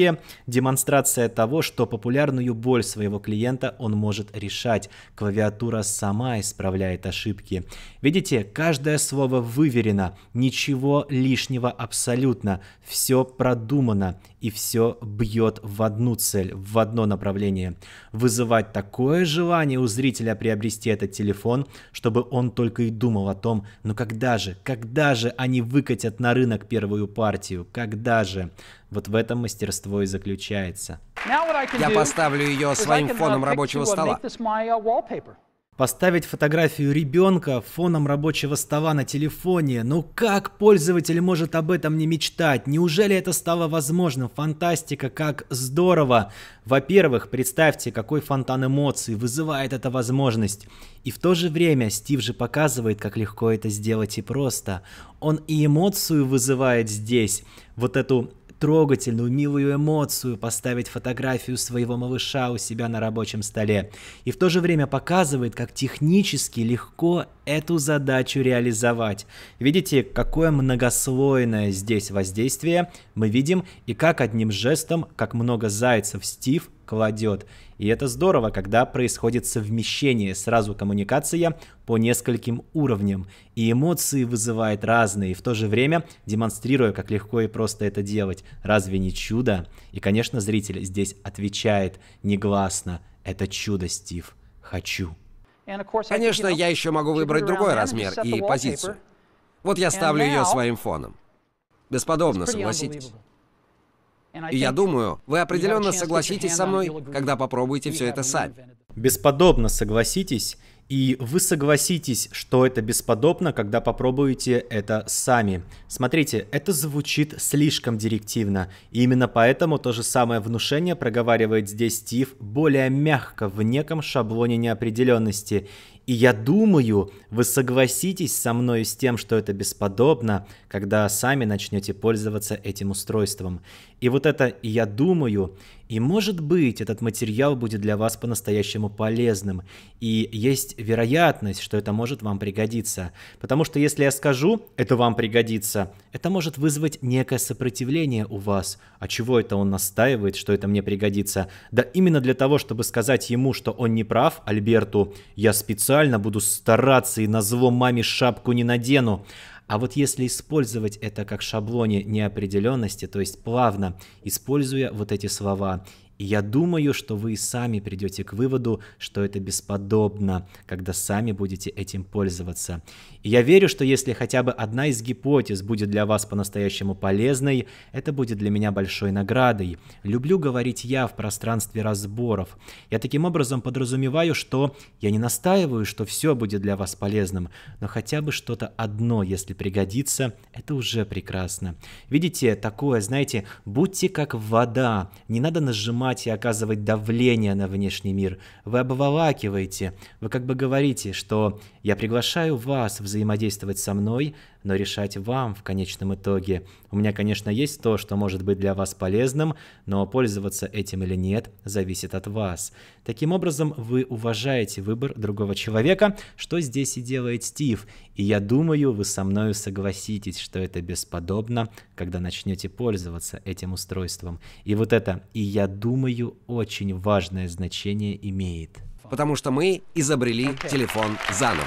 демонстрация того, что популярную боль своего клиента он может решать. Клавиатура сама исправляет ошибки. Видите, каждое слово выверено, ничего лишнего абсолютно, все продумано, и все бьет в одну цель, в одно направление. Вызывать такое желание у зрителя приобрести этот телефон, чтобы он только и думал о том, ну когда же, когда же они выкатят на рынок первую партию, когда же. Вот в этом мастерство и заключается. Я поставлю ее своим uh, фоном рабочего стола. Поставить фотографию ребенка фоном рабочего стола на телефоне. Ну как пользователь может об этом не мечтать? Неужели это стало возможным? Фантастика, как здорово! Во-первых, представьте, какой фонтан эмоций вызывает эта возможность. И в то же время Стив же показывает, как легко это сделать и просто. Он и эмоцию вызывает здесь, вот эту трогательную, милую эмоцию поставить фотографию своего малыша у себя на рабочем столе. И в то же время показывает, как технически легко эту задачу реализовать. Видите, какое многослойное здесь воздействие мы видим и как одним жестом, как много зайцев Стив кладет и это здорово, когда происходит совмещение, сразу коммуникация по нескольким уровням. И эмоции вызывает разные, и в то же время демонстрируя, как легко и просто это делать. Разве не чудо? И, конечно, зритель здесь отвечает негласно. Это чудо, Стив. Хочу. Конечно, я еще могу выбрать другой размер и позицию. Вот я ставлю ее своим фоном. Бесподобно, согласитесь. И я думаю, вы определенно согласитесь со мной, когда попробуете все это сами. Бесподобно согласитесь, и вы согласитесь, что это бесподобно, когда попробуете это сами. Смотрите, это звучит слишком директивно. И именно поэтому то же самое внушение проговаривает здесь Стив более мягко, в неком шаблоне неопределенности. И я думаю, вы согласитесь со мной с тем, что это бесподобно, когда сами начнете пользоваться этим устройством. И вот это «я думаю», и может быть этот материал будет для вас по-настоящему полезным. И есть вероятность, что это может вам пригодиться. Потому что если я скажу «это вам пригодится», это может вызвать некое сопротивление у вас. А чего это он настаивает, что это мне пригодится? Да именно для того, чтобы сказать ему, что он не прав, Альберту, я специально специально, буду стараться и на зло маме шапку не надену. А вот если использовать это как шаблоне неопределенности, то есть плавно, используя вот эти слова и я думаю, что вы сами придете к выводу, что это бесподобно, когда сами будете этим пользоваться. И я верю, что если хотя бы одна из гипотез будет для вас по-настоящему полезной, это будет для меня большой наградой. Люблю говорить я в пространстве разборов. Я таким образом подразумеваю, что я не настаиваю, что все будет для вас полезным, но хотя бы что-то одно, если пригодится, это уже прекрасно. Видите, такое, знаете, будьте как вода, не надо нажимать ломать и оказывать давление на внешний мир. Вы обволакиваете, вы как бы говорите, что «я приглашаю вас взаимодействовать со мной, но решать вам в конечном итоге. У меня, конечно, есть то, что может быть для вас полезным, но пользоваться этим или нет зависит от вас. Таким образом, вы уважаете выбор другого человека, что здесь и делает Стив. И я думаю, вы со мною согласитесь, что это бесподобно, когда начнете пользоваться этим устройством. И вот это «и я думаю» очень важное значение имеет. Потому что мы изобрели телефон заново.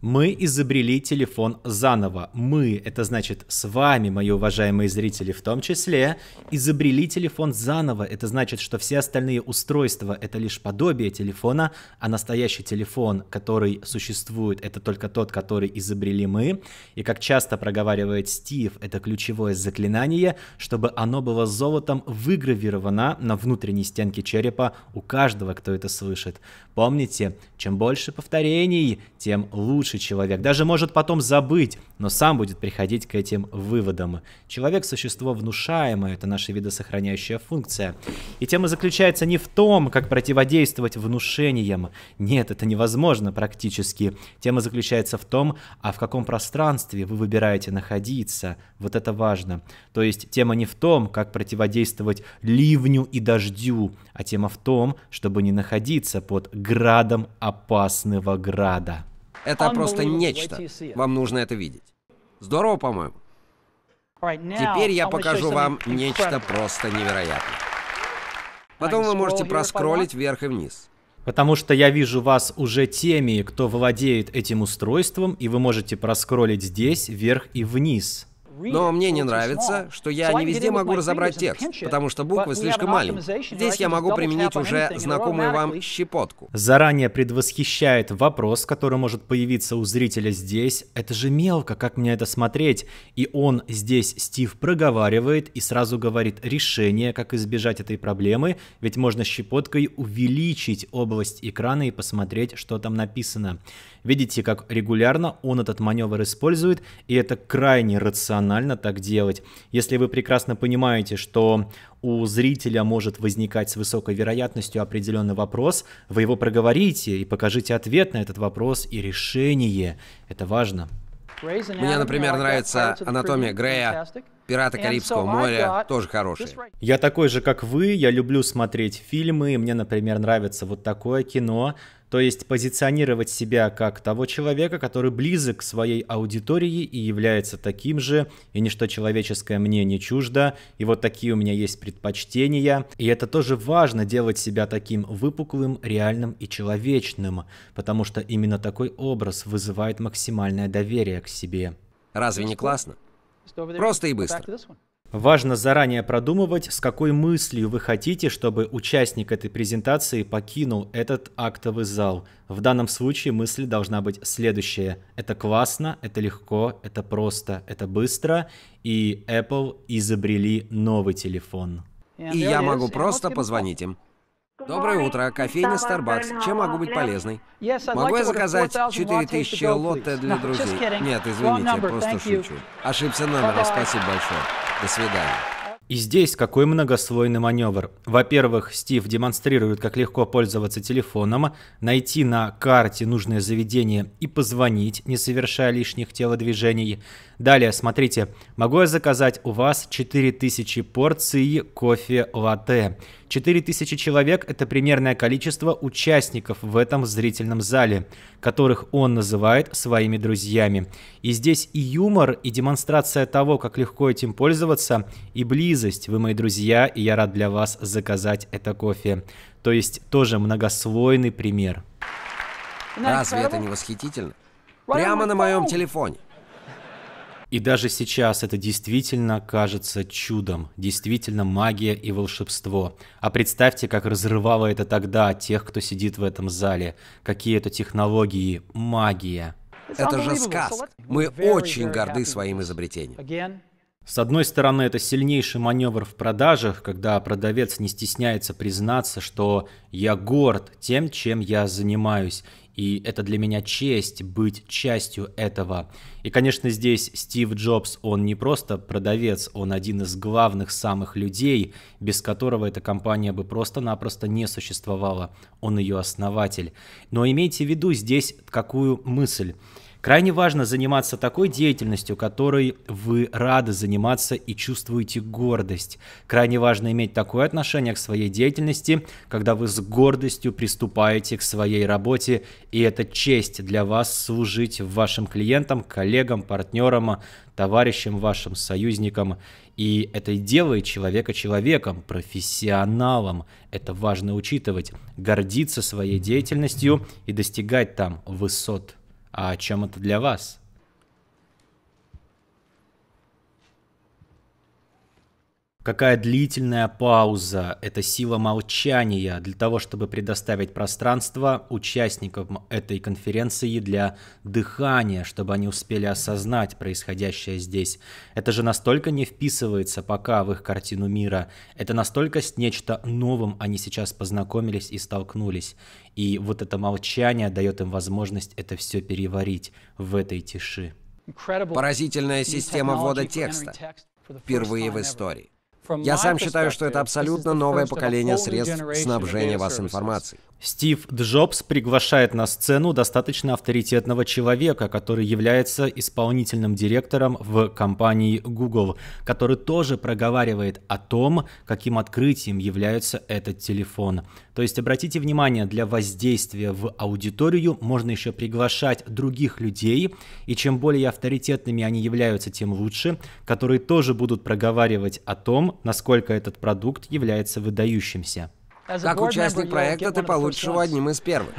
Мы изобрели телефон заново. Мы, это значит с вами, мои уважаемые зрители, в том числе, изобрели телефон заново. Это значит, что все остальные устройства — это лишь подобие телефона, а настоящий телефон, который существует, это только тот, который изобрели мы. И как часто проговаривает Стив, это ключевое заклинание, чтобы оно было золотом выгравировано на внутренней стенке черепа у каждого, кто это слышит. Помните, чем больше повторений, тем лучше лучший человек. Даже может потом забыть, но сам будет приходить к этим выводам. Человек – существо внушаемое, это наша видосохраняющая функция. И тема заключается не в том, как противодействовать внушениям. Нет, это невозможно практически. Тема заключается в том, а в каком пространстве вы выбираете находиться. Вот это важно. То есть тема не в том, как противодействовать ливню и дождю, а тема в том, чтобы не находиться под градом опасного града. Это просто нечто. Вам нужно это видеть. Здорово, по-моему. Теперь я покажу вам нечто просто невероятное. Потом вы можете проскролить вверх и вниз. Потому что я вижу вас уже теми, кто владеет этим устройством, и вы можете проскролить здесь вверх и вниз. Но мне не нравится, что я не везде могу разобрать текст, потому что буквы слишком маленькие. Здесь я могу применить уже знакомую вам щепотку. Заранее предвосхищает вопрос, который может появиться у зрителя здесь. Это же мелко, как мне это смотреть? И он здесь, Стив, проговаривает и сразу говорит решение, как избежать этой проблемы, ведь можно щепоткой увеличить область экрана и посмотреть, что там написано. Видите, как регулярно он этот маневр использует, и это крайне рационально рационально так делать. Если вы прекрасно понимаете, что у зрителя может возникать с высокой вероятностью определенный вопрос, вы его проговорите и покажите ответ на этот вопрос и решение. Это важно. Мне, например, нравится анатомия Грея, «Пираты Карибского моря» тоже хорошие. Я такой же, как вы, я люблю смотреть фильмы, мне, например, нравится вот такое кино, то есть позиционировать себя как того человека, который близок к своей аудитории и является таким же, и ничто человеческое мне не чуждо, и вот такие у меня есть предпочтения. И это тоже важно делать себя таким выпуклым, реальным и человечным, потому что именно такой образ вызывает максимальное доверие к себе. Разве не классно? Просто и быстро. Важно заранее продумывать, с какой мыслью вы хотите, чтобы участник этой презентации покинул этот актовый зал. В данном случае мысль должна быть следующая. Это классно, это легко, это просто, это быстро, и Apple изобрели новый телефон. И я могу просто позвонить им. Доброе утро, кофейня Starbucks. Чем могу быть полезной? Могу я заказать 4000 лотте для друзей? Нет, извините, просто шучу. Ошибся номером, спасибо большое. До свидания. И здесь какой многослойный маневр. Во-первых, Стив демонстрирует, как легко пользоваться телефоном, найти на карте нужное заведение и позвонить, не совершая лишних телодвижений. Далее, смотрите, могу я заказать у вас 4000 порций кофе-латте. 4000 человек – это примерное количество участников в этом зрительном зале, которых он называет своими друзьями. И здесь и юмор, и демонстрация того, как легко этим пользоваться, и близко близость. Вы мои друзья, и я рад для вас заказать это кофе. То есть тоже многослойный пример. Разве это не восхитительно? Прямо на моем телефоне. И даже сейчас это действительно кажется чудом, действительно магия и волшебство. А представьте, как разрывало это тогда тех, кто сидит в этом зале. Какие это технологии, магия. Это же сказка. Мы очень горды своим изобретением. С одной стороны, это сильнейший маневр в продажах, когда продавец не стесняется признаться, что я горд тем, чем я занимаюсь, и это для меня честь быть частью этого. И, конечно, здесь Стив Джобс, он не просто продавец, он один из главных самых людей, без которого эта компания бы просто-напросто не существовала. Он ее основатель. Но имейте в виду здесь какую мысль. Крайне важно заниматься такой деятельностью, которой вы рады заниматься и чувствуете гордость. Крайне важно иметь такое отношение к своей деятельности, когда вы с гордостью приступаете к своей работе, и это честь для вас служить вашим клиентам, коллегам, партнерам, товарищам вашим, союзникам. И это и делает человека человеком, профессионалом. Это важно учитывать, гордиться своей деятельностью и достигать там высот. А чем это для вас. Какая длительная пауза – это сила молчания для того, чтобы предоставить пространство участникам этой конференции для дыхания, чтобы они успели осознать происходящее здесь. Это же настолько не вписывается пока в их картину мира. Это настолько с нечто новым они сейчас познакомились и столкнулись. И вот это молчание дает им возможность это все переварить в этой тиши. Поразительная система ввода текста. Впервые в истории. Я сам считаю, что это абсолютно новое поколение средств снабжения вас информацией. Стив Джобс приглашает на сцену достаточно авторитетного человека, который является исполнительным директором в компании Google, который тоже проговаривает о том, каким открытием является этот телефон. То есть обратите внимание, для воздействия в аудиторию можно еще приглашать других людей, и чем более авторитетными они являются, тем лучше, которые тоже будут проговаривать о том, насколько этот продукт является выдающимся. Как участник проекта ты получишь его одним из первых.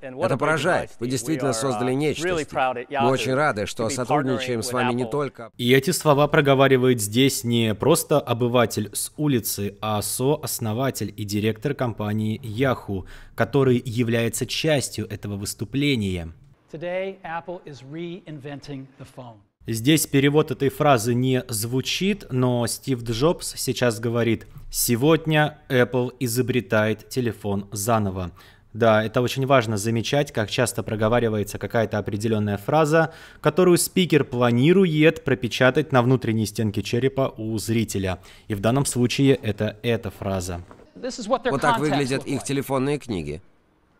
Это поражает. Вы действительно создали uh, нечто. Мы очень рады, что сотрудничаем с вами не только... И эти слова проговаривает здесь не просто обыватель с улицы, а сооснователь и директор компании Yahoo, который является частью этого выступления. Здесь перевод этой фразы не звучит, но Стив Джобс сейчас говорит «Сегодня Apple изобретает телефон заново». Да, это очень важно замечать, как часто проговаривается какая-то определенная фраза, которую спикер планирует пропечатать на внутренней стенке черепа у зрителя. И в данном случае это эта фраза. Вот так выглядят их телефонные книги.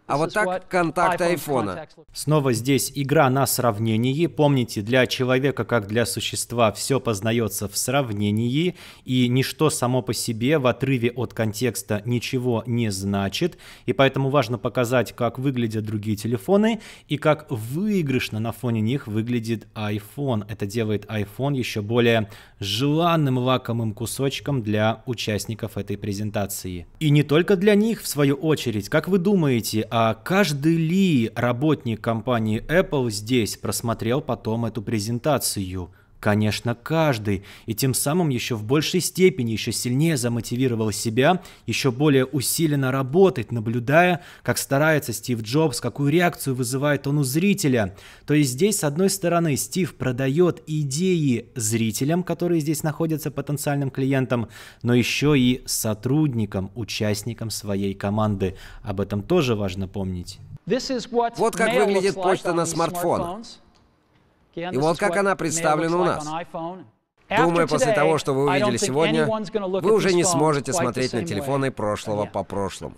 А вот так контакт айфона. Снова здесь игра на сравнении. Помните, для человека, как для существа, все познается в сравнении, и ничто само по себе в отрыве от контекста ничего не значит, и поэтому важно показать, как выглядят другие телефоны, и как выигрышно на фоне них выглядит iPhone. Это делает iPhone еще более желанным лакомым кусочком для участников этой презентации. И не только для них, в свою очередь. Как вы думаете, а а каждый ли работник компании Apple здесь просмотрел потом эту презентацию? Конечно, каждый, и тем самым еще в большей степени, еще сильнее замотивировал себя, еще более усиленно работать, наблюдая, как старается Стив Джобс, какую реакцию вызывает он у зрителя. То есть здесь, с одной стороны, Стив продает идеи зрителям, которые здесь находятся потенциальным клиентам, но еще и сотрудникам, участникам своей команды. Об этом тоже важно помнить. Вот как выглядит почта на смартфонах. И вот как она представлена у нас. Думаю, после того, что вы увидели сегодня, вы уже не сможете смотреть на телефоны прошлого по прошлому.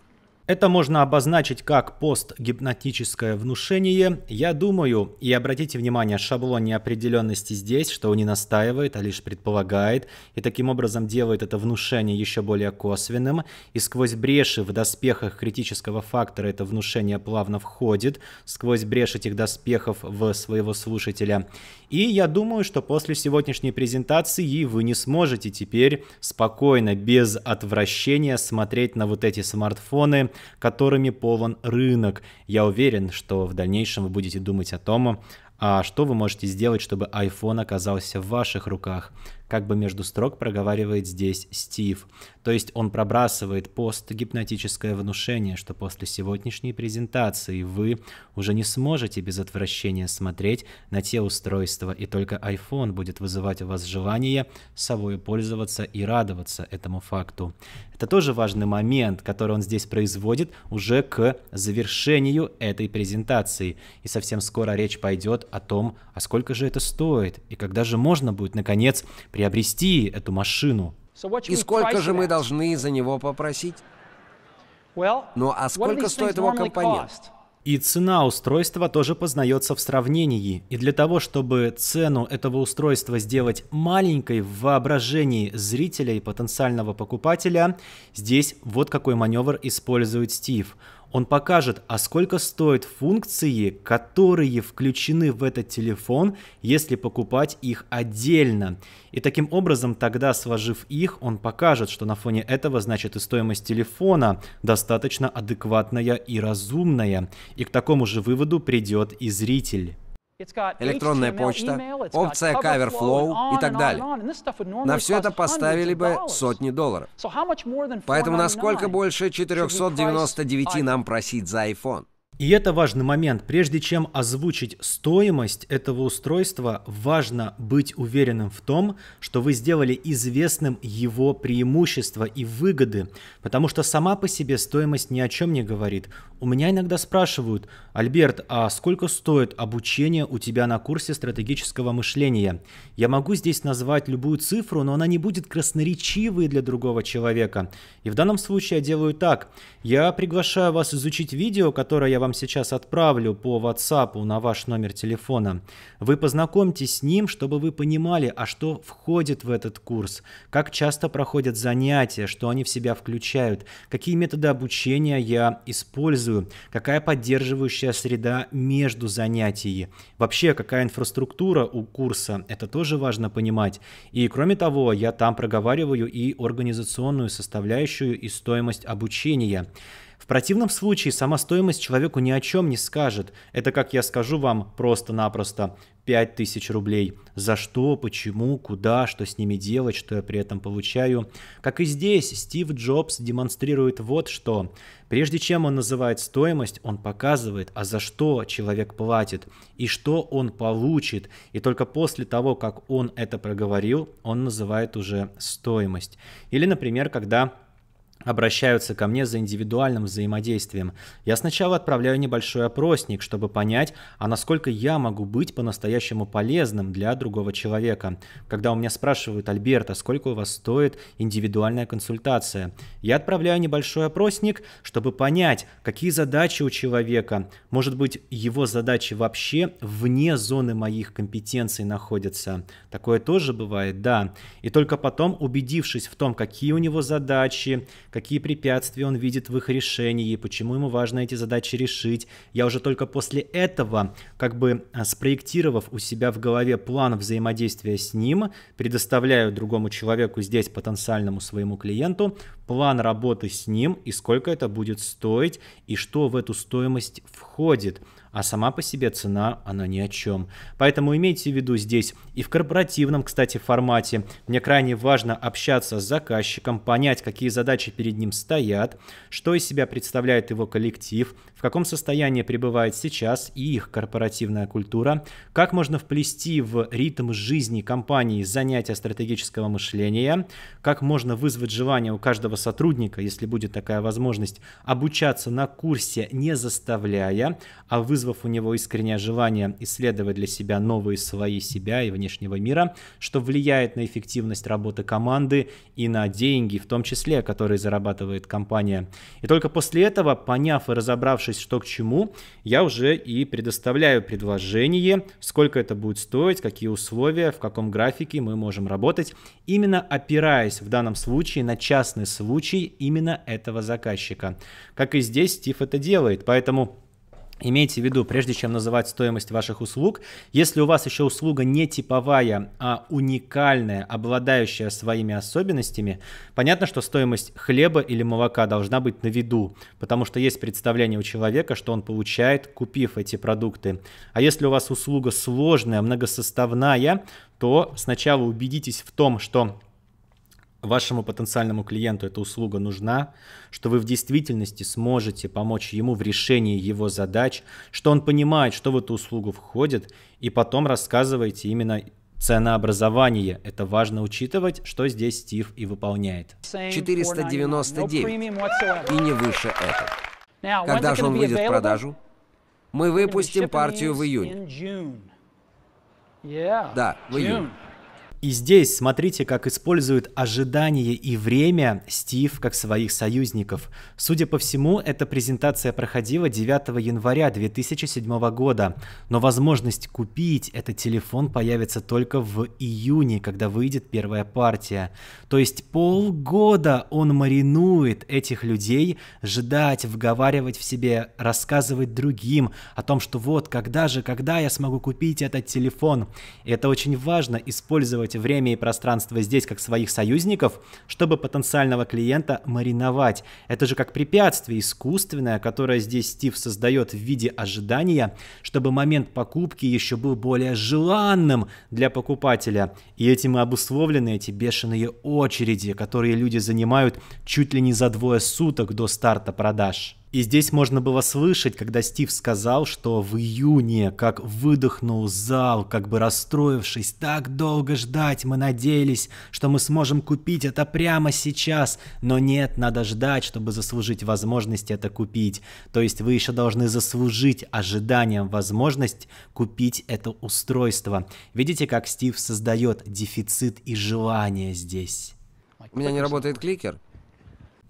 Это можно обозначить как постгипнотическое внушение, я думаю, и обратите внимание, шаблон неопределенности здесь, что он не настаивает, а лишь предполагает, и таким образом делает это внушение еще более косвенным, и сквозь бреши в доспехах критического фактора это внушение плавно входит, сквозь бреши этих доспехов в своего слушателя. И я думаю, что после сегодняшней презентации вы не сможете теперь спокойно, без отвращения смотреть на вот эти смартфоны, которыми полон рынок. Я уверен, что в дальнейшем вы будете думать о том, а что вы можете сделать, чтобы iPhone оказался в ваших руках? как бы между строк проговаривает здесь Стив. То есть он пробрасывает постгипнотическое внушение, что после сегодняшней презентации вы уже не сможете без отвращения смотреть на те устройства, и только iPhone будет вызывать у вас желание собой пользоваться и радоваться этому факту. Это тоже важный момент, который он здесь производит уже к завершению этой презентации. И совсем скоро речь пойдет о том, а сколько же это стоит, и когда же можно будет, наконец, приобрести эту машину. И сколько же мы должны за него попросить? Ну а сколько стоит его компонент? И цена устройства тоже познается в сравнении. И для того, чтобы цену этого устройства сделать маленькой в воображении зрителя и потенциального покупателя, здесь вот какой маневр использует Стив. Он покажет, а сколько стоят функции, которые включены в этот телефон, если покупать их отдельно. И таким образом, тогда сложив их, он покажет, что на фоне этого, значит, и стоимость телефона достаточно адекватная и разумная. И к такому же выводу придет и зритель электронная почта, опция Cover Flow и так далее. На все это поставили бы сотни долларов. Поэтому насколько больше 499 нам просить за iPhone? И это важный момент. Прежде чем озвучить стоимость этого устройства, важно быть уверенным в том, что вы сделали известным его преимущества и выгоды, потому что сама по себе стоимость ни о чем не говорит. У меня иногда спрашивают, Альберт, а сколько стоит обучение у тебя на курсе стратегического мышления? Я могу здесь назвать любую цифру, но она не будет красноречивой для другого человека. И в данном случае я делаю так. Я приглашаю вас изучить видео, которое я вам вам сейчас отправлю по WhatsApp на ваш номер телефона. Вы познакомьтесь с ним, чтобы вы понимали, а что входит в этот курс, как часто проходят занятия, что они в себя включают, какие методы обучения я использую, какая поддерживающая среда между занятиями, вообще какая инфраструктура у курса, это тоже важно понимать. И кроме того, я там проговариваю и организационную составляющую, и стоимость обучения противном случае сама стоимость человеку ни о чем не скажет. Это, как я скажу вам, просто-напросто 5000 рублей. За что, почему, куда, что с ними делать, что я при этом получаю. Как и здесь, Стив Джобс демонстрирует вот что. Прежде чем он называет стоимость, он показывает, а за что человек платит и что он получит. И только после того, как он это проговорил, он называет уже стоимость. Или, например, когда обращаются ко мне за индивидуальным взаимодействием. Я сначала отправляю небольшой опросник, чтобы понять, а насколько я могу быть по-настоящему полезным для другого человека. Когда у меня спрашивают, Альберта, сколько у вас стоит индивидуальная консультация, я отправляю небольшой опросник, чтобы понять, какие задачи у человека. Может быть, его задачи вообще вне зоны моих компетенций находятся. Такое тоже бывает, да. И только потом, убедившись в том, какие у него задачи, какие препятствия он видит в их решении, почему ему важно эти задачи решить. Я уже только после этого, как бы а, спроектировав у себя в голове план взаимодействия с ним, предоставляю другому человеку здесь потенциальному своему клиенту план работы с ним и сколько это будет стоить и что в эту стоимость входит а сама по себе цена, она ни о чем. Поэтому имейте в виду здесь и в корпоративном, кстати, формате. Мне крайне важно общаться с заказчиком, понять, какие задачи перед ним стоят, что из себя представляет его коллектив, в каком состоянии пребывает сейчас и их корпоративная культура, как можно вплести в ритм жизни компании занятия стратегического мышления, как можно вызвать желание у каждого сотрудника, если будет такая возможность, обучаться на курсе, не заставляя, а вызвав у него искреннее желание исследовать для себя новые свои себя и внешнего мира, что влияет на эффективность работы команды и на деньги, в том числе, которые зарабатывает компания. И только после этого, поняв и разобравшись, разобравшись, что к чему, я уже и предоставляю предложение, сколько это будет стоить, какие условия, в каком графике мы можем работать, именно опираясь в данном случае на частный случай именно этого заказчика. Как и здесь Стив это делает, поэтому Имейте в виду, прежде чем называть стоимость ваших услуг, если у вас еще услуга не типовая, а уникальная, обладающая своими особенностями, понятно, что стоимость хлеба или молока должна быть на виду, потому что есть представление у человека, что он получает, купив эти продукты. А если у вас услуга сложная, многосоставная, то сначала убедитесь в том, что вашему потенциальному клиенту эта услуга нужна, что вы в действительности сможете помочь ему в решении его задач, что он понимает, что в эту услугу входит, и потом рассказываете именно ценообразование. Это важно учитывать, что здесь Стив и выполняет. 499 и не выше этого. Когда же он выйдет в продажу? Мы выпустим партию в июне. Да, в июне. И здесь смотрите, как использует ожидание и время Стив как своих союзников. Судя по всему, эта презентация проходила 9 января 2007 года, но возможность купить этот телефон появится только в июне, когда выйдет первая партия. То есть полгода он маринует этих людей, ждать, вговаривать в себе, рассказывать другим о том, что вот когда же, когда я смогу купить этот телефон. И это очень важно использовать использовать время и пространство здесь как своих союзников, чтобы потенциального клиента мариновать. Это же как препятствие искусственное, которое здесь Стив создает в виде ожидания, чтобы момент покупки еще был более желанным для покупателя. И этим и обусловлены эти бешеные очереди, которые люди занимают чуть ли не за двое суток до старта продаж. И здесь можно было слышать, когда Стив сказал, что в июне, как выдохнул зал, как бы расстроившись, так долго ждать, мы надеялись, что мы сможем купить это прямо сейчас, но нет, надо ждать, чтобы заслужить возможность это купить. То есть вы еще должны заслужить ожиданием возможность купить это устройство. Видите, как Стив создает дефицит и желание здесь? У меня не работает кликер,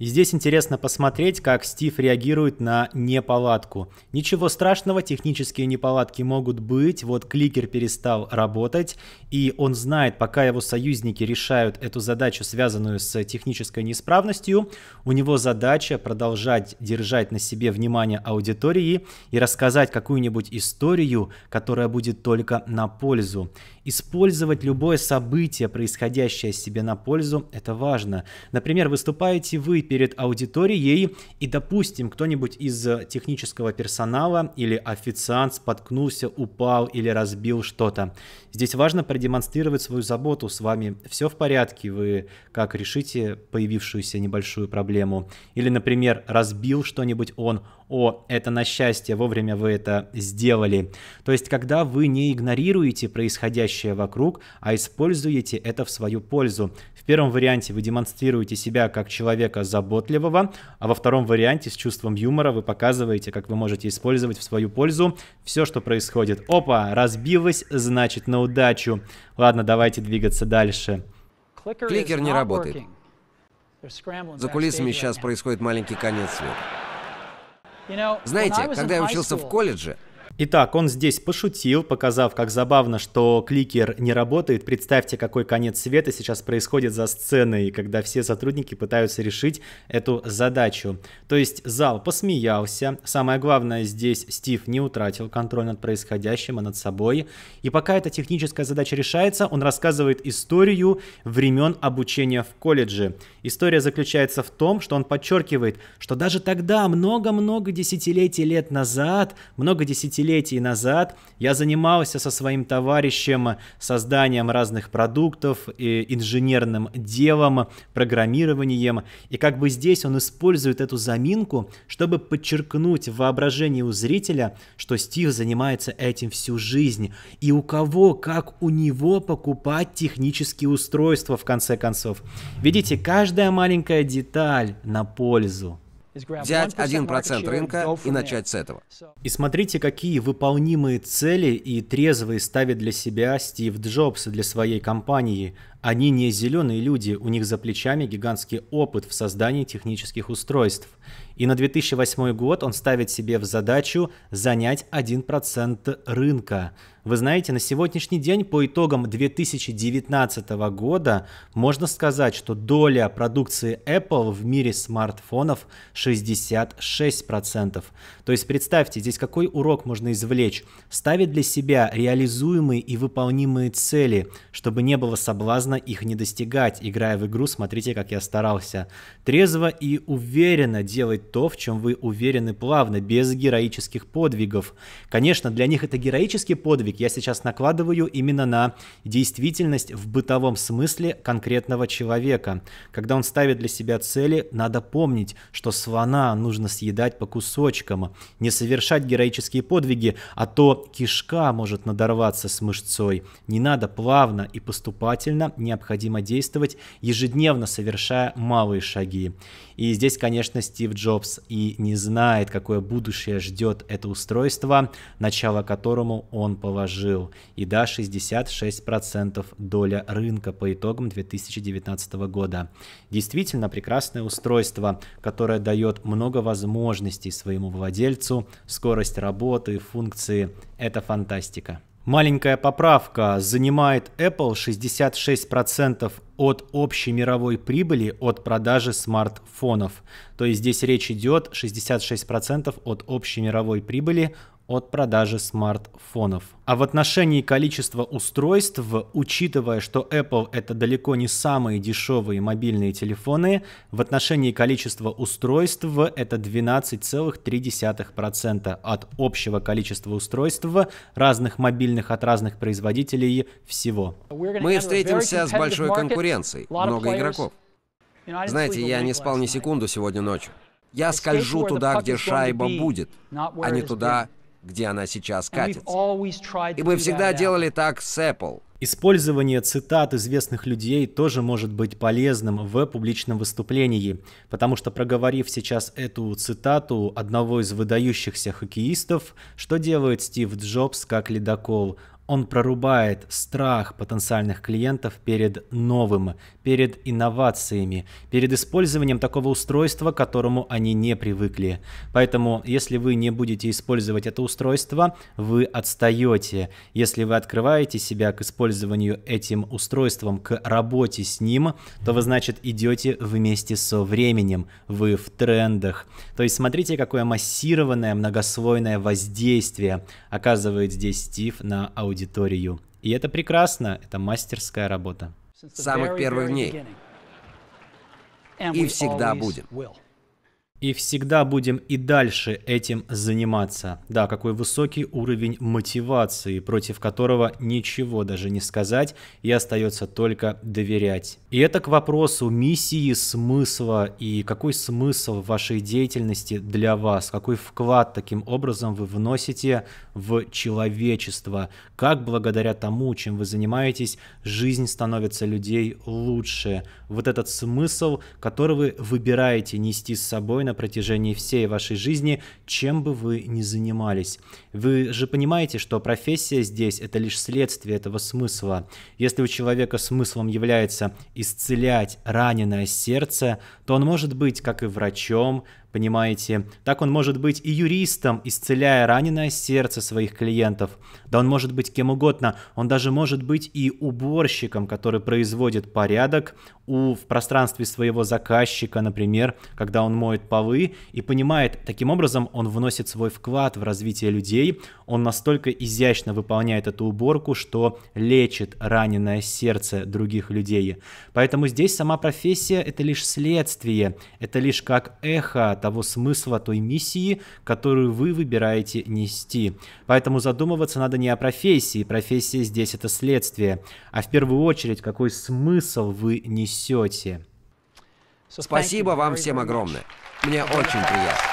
и здесь интересно посмотреть, как Стив реагирует на неполадку. Ничего страшного, технические неполадки могут быть. Вот кликер перестал работать, и он знает, пока его союзники решают эту задачу, связанную с технической неисправностью, у него задача продолжать держать на себе внимание аудитории и рассказать какую-нибудь историю, которая будет только на пользу. Использовать любое событие, происходящее себе на пользу, это важно. Например, выступаете вы перед аудиторией, и, допустим, кто-нибудь из э, технического персонала или официант споткнулся, упал или разбил что-то. Здесь важно продемонстрировать свою заботу, с вами все в порядке, вы как решите появившуюся небольшую проблему. Или, например, разбил что-нибудь он, о, это на счастье, вовремя вы это сделали. То есть, когда вы не игнорируете происходящее вокруг, а используете это в свою пользу первом варианте вы демонстрируете себя как человека заботливого, а во втором варианте с чувством юмора вы показываете, как вы можете использовать в свою пользу все, что происходит. Опа, разбилось, значит на удачу. Ладно, давайте двигаться дальше. Кликер не работает. За кулисами сейчас происходит маленький конец света. Знаете, когда я учился в колледже, Итак, он здесь пошутил, показав, как забавно, что кликер не работает. Представьте, какой конец света сейчас происходит за сценой, когда все сотрудники пытаются решить эту задачу. То есть зал посмеялся. Самое главное, здесь Стив не утратил контроль над происходящим и а над собой. И пока эта техническая задача решается, он рассказывает историю времен обучения в колледже. История заключается в том, что он подчеркивает, что даже тогда, много-много десятилетий лет назад, много десятилетий десятилетий назад я занимался со своим товарищем созданием разных продуктов, инженерным делом, программированием. И как бы здесь он использует эту заминку, чтобы подчеркнуть в у зрителя, что Стив занимается этим всю жизнь. И у кого, как у него покупать технические устройства в конце концов. Видите, каждая маленькая деталь на пользу взять 1% рынка и начать с этого. И смотрите, какие выполнимые цели и трезвые ставит для себя Стив Джобс и для своей компании. Они не зеленые люди, у них за плечами гигантский опыт в создании технических устройств. И на 2008 год он ставит себе в задачу занять 1% рынка. Вы знаете, на сегодняшний день по итогам 2019 года можно сказать, что доля продукции Apple в мире смартфонов 66%. То есть представьте, здесь какой урок можно извлечь? Ставить для себя реализуемые и выполнимые цели, чтобы не было соблазна безотказно их не достигать. Играя в игру, смотрите, как я старался. Трезво и уверенно делать то, в чем вы уверены плавно, без героических подвигов. Конечно, для них это героический подвиг. Я сейчас накладываю именно на действительность в бытовом смысле конкретного человека. Когда он ставит для себя цели, надо помнить, что слона нужно съедать по кусочкам, не совершать героические подвиги, а то кишка может надорваться с мышцой. Не надо плавно и поступательно необходимо действовать, ежедневно совершая малые шаги. И здесь, конечно, Стив Джобс и не знает, какое будущее ждет это устройство, начало которому он положил. И да, 66% доля рынка по итогам 2019 года. Действительно прекрасное устройство, которое дает много возможностей своему владельцу, скорость работы, функции. Это фантастика. Маленькая поправка занимает Apple 66% от общей мировой прибыли от продажи смартфонов. То есть здесь речь идет 66% от общей мировой прибыли от продажи смартфонов. А в отношении количества устройств, учитывая, что Apple это далеко не самые дешевые мобильные телефоны, в отношении количества устройств это 12,3% от общего количества устройств разных мобильных от разных производителей всего. Мы встретимся с большой конкуренцией, много игроков. Знаете, я не спал ни секунду сегодня ночью. Я скольжу туда, где шайба будет, а не туда, где она сейчас катится. И мы всегда делали так с Apple. Использование цитат известных людей тоже может быть полезным в публичном выступлении, потому что проговорив сейчас эту цитату одного из выдающихся хоккеистов, что делает Стив Джобс как ледокол? он прорубает страх потенциальных клиентов перед новым, перед инновациями, перед использованием такого устройства, к которому они не привыкли. Поэтому, если вы не будете использовать это устройство, вы отстаете. Если вы открываете себя к использованию этим устройством, к работе с ним, то вы, значит, идете вместе со временем, вы в трендах. То есть смотрите, какое массированное многослойное воздействие оказывает здесь Стив на аудиторию аудиторию. И это прекрасно, это мастерская работа. С самых первых дней. И всегда будем. И всегда будем и дальше этим заниматься. Да, какой высокий уровень мотивации, против которого ничего даже не сказать и остается только доверять. И это к вопросу миссии, смысла и какой смысл вашей деятельности для вас, какой вклад таким образом вы вносите в человечество, как благодаря тому, чем вы занимаетесь, жизнь становится людей лучше. Вот этот смысл, который вы выбираете нести с собой на на протяжении всей вашей жизни, чем бы вы ни занимались. Вы же понимаете, что профессия здесь – это лишь следствие этого смысла. Если у человека смыслом является исцелять раненое сердце, то он может быть, как и врачом, понимаете? Так он может быть и юристом, исцеляя раненое сердце своих клиентов. Да он может быть кем угодно, он даже может быть и уборщиком, который производит порядок у, в пространстве своего заказчика, например, когда он моет полы и понимает, таким образом он вносит свой вклад в развитие людей, он настолько изящно выполняет эту уборку, что лечит раненое сердце других людей. Поэтому здесь сама профессия — это лишь следствие, это лишь как эхо того смысла той миссии, которую вы выбираете нести. Поэтому задумываться надо не о профессии, профессия здесь это следствие, а в первую очередь, какой смысл вы несете. Спасибо вам всем огромное. Мне очень приятно.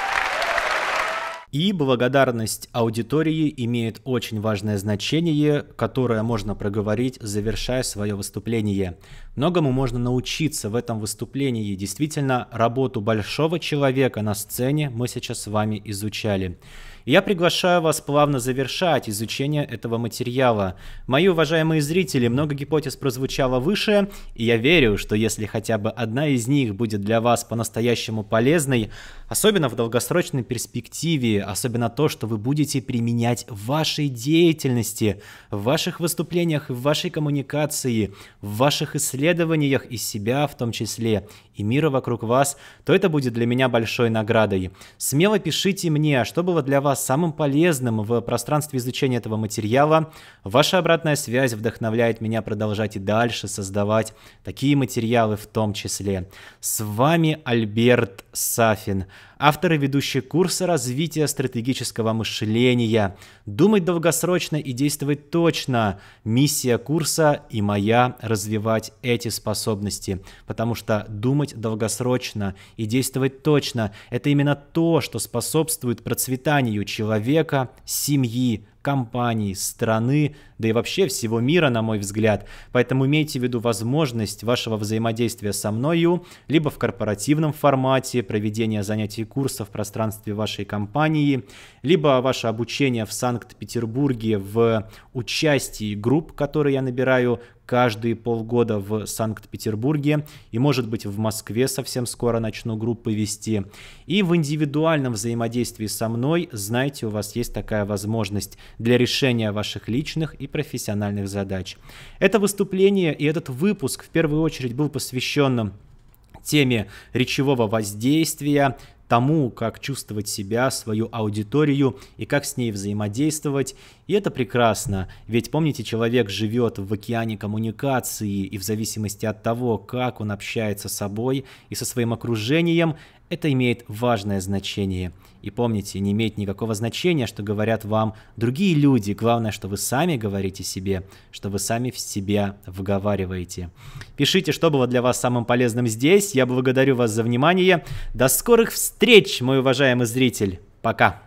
И благодарность аудитории имеет очень важное значение, которое можно проговорить, завершая свое выступление. Многому можно научиться в этом выступлении. Действительно, работу большого человека на сцене мы сейчас с вами изучали я приглашаю вас плавно завершать изучение этого материала. Мои уважаемые зрители, много гипотез прозвучало выше, и я верю, что если хотя бы одна из них будет для вас по-настоящему полезной, особенно в долгосрочной перспективе, особенно то, что вы будете применять в вашей деятельности, в ваших выступлениях, и в вашей коммуникации, в ваших исследованиях и себя в том числе, и мира вокруг вас, то это будет для меня большой наградой. Смело пишите мне, что было для вас самым полезным в пространстве изучения этого материала. Ваша обратная связь вдохновляет меня продолжать и дальше создавать такие материалы в том числе. С вами Альберт Сафин автор и ведущий курса развития стратегического мышления. Думать долгосрочно и действовать точно. Миссия курса и моя – развивать эти способности, потому что думать долгосрочно и действовать точно – это именно то, что способствует процветанию человека, семьи, компании, страны, да и вообще всего мира, на мой взгляд. Поэтому имейте в виду возможность вашего взаимодействия со мною, либо в корпоративном формате, проведения занятий курсов в пространстве вашей компании, либо ваше обучение в Санкт-Петербурге в участии групп, которые я набираю, каждые полгода в Санкт-Петербурге и, может быть, в Москве совсем скоро начну группы вести. И в индивидуальном взаимодействии со мной, знаете у вас есть такая возможность для решения ваших личных и профессиональных задач. Это выступление и этот выпуск в первую очередь был посвящен теме речевого воздействия, тому, как чувствовать себя, свою аудиторию и как с ней взаимодействовать. И это прекрасно, ведь помните, человек живет в океане коммуникации, и в зависимости от того, как он общается с собой и со своим окружением, это имеет важное значение. И помните, не имеет никакого значения, что говорят вам другие люди. Главное, что вы сами говорите себе, что вы сами в себя вговариваете. Пишите, что было для вас самым полезным здесь. Я благодарю вас за внимание. До скорых встреч, мой уважаемый зритель. Пока.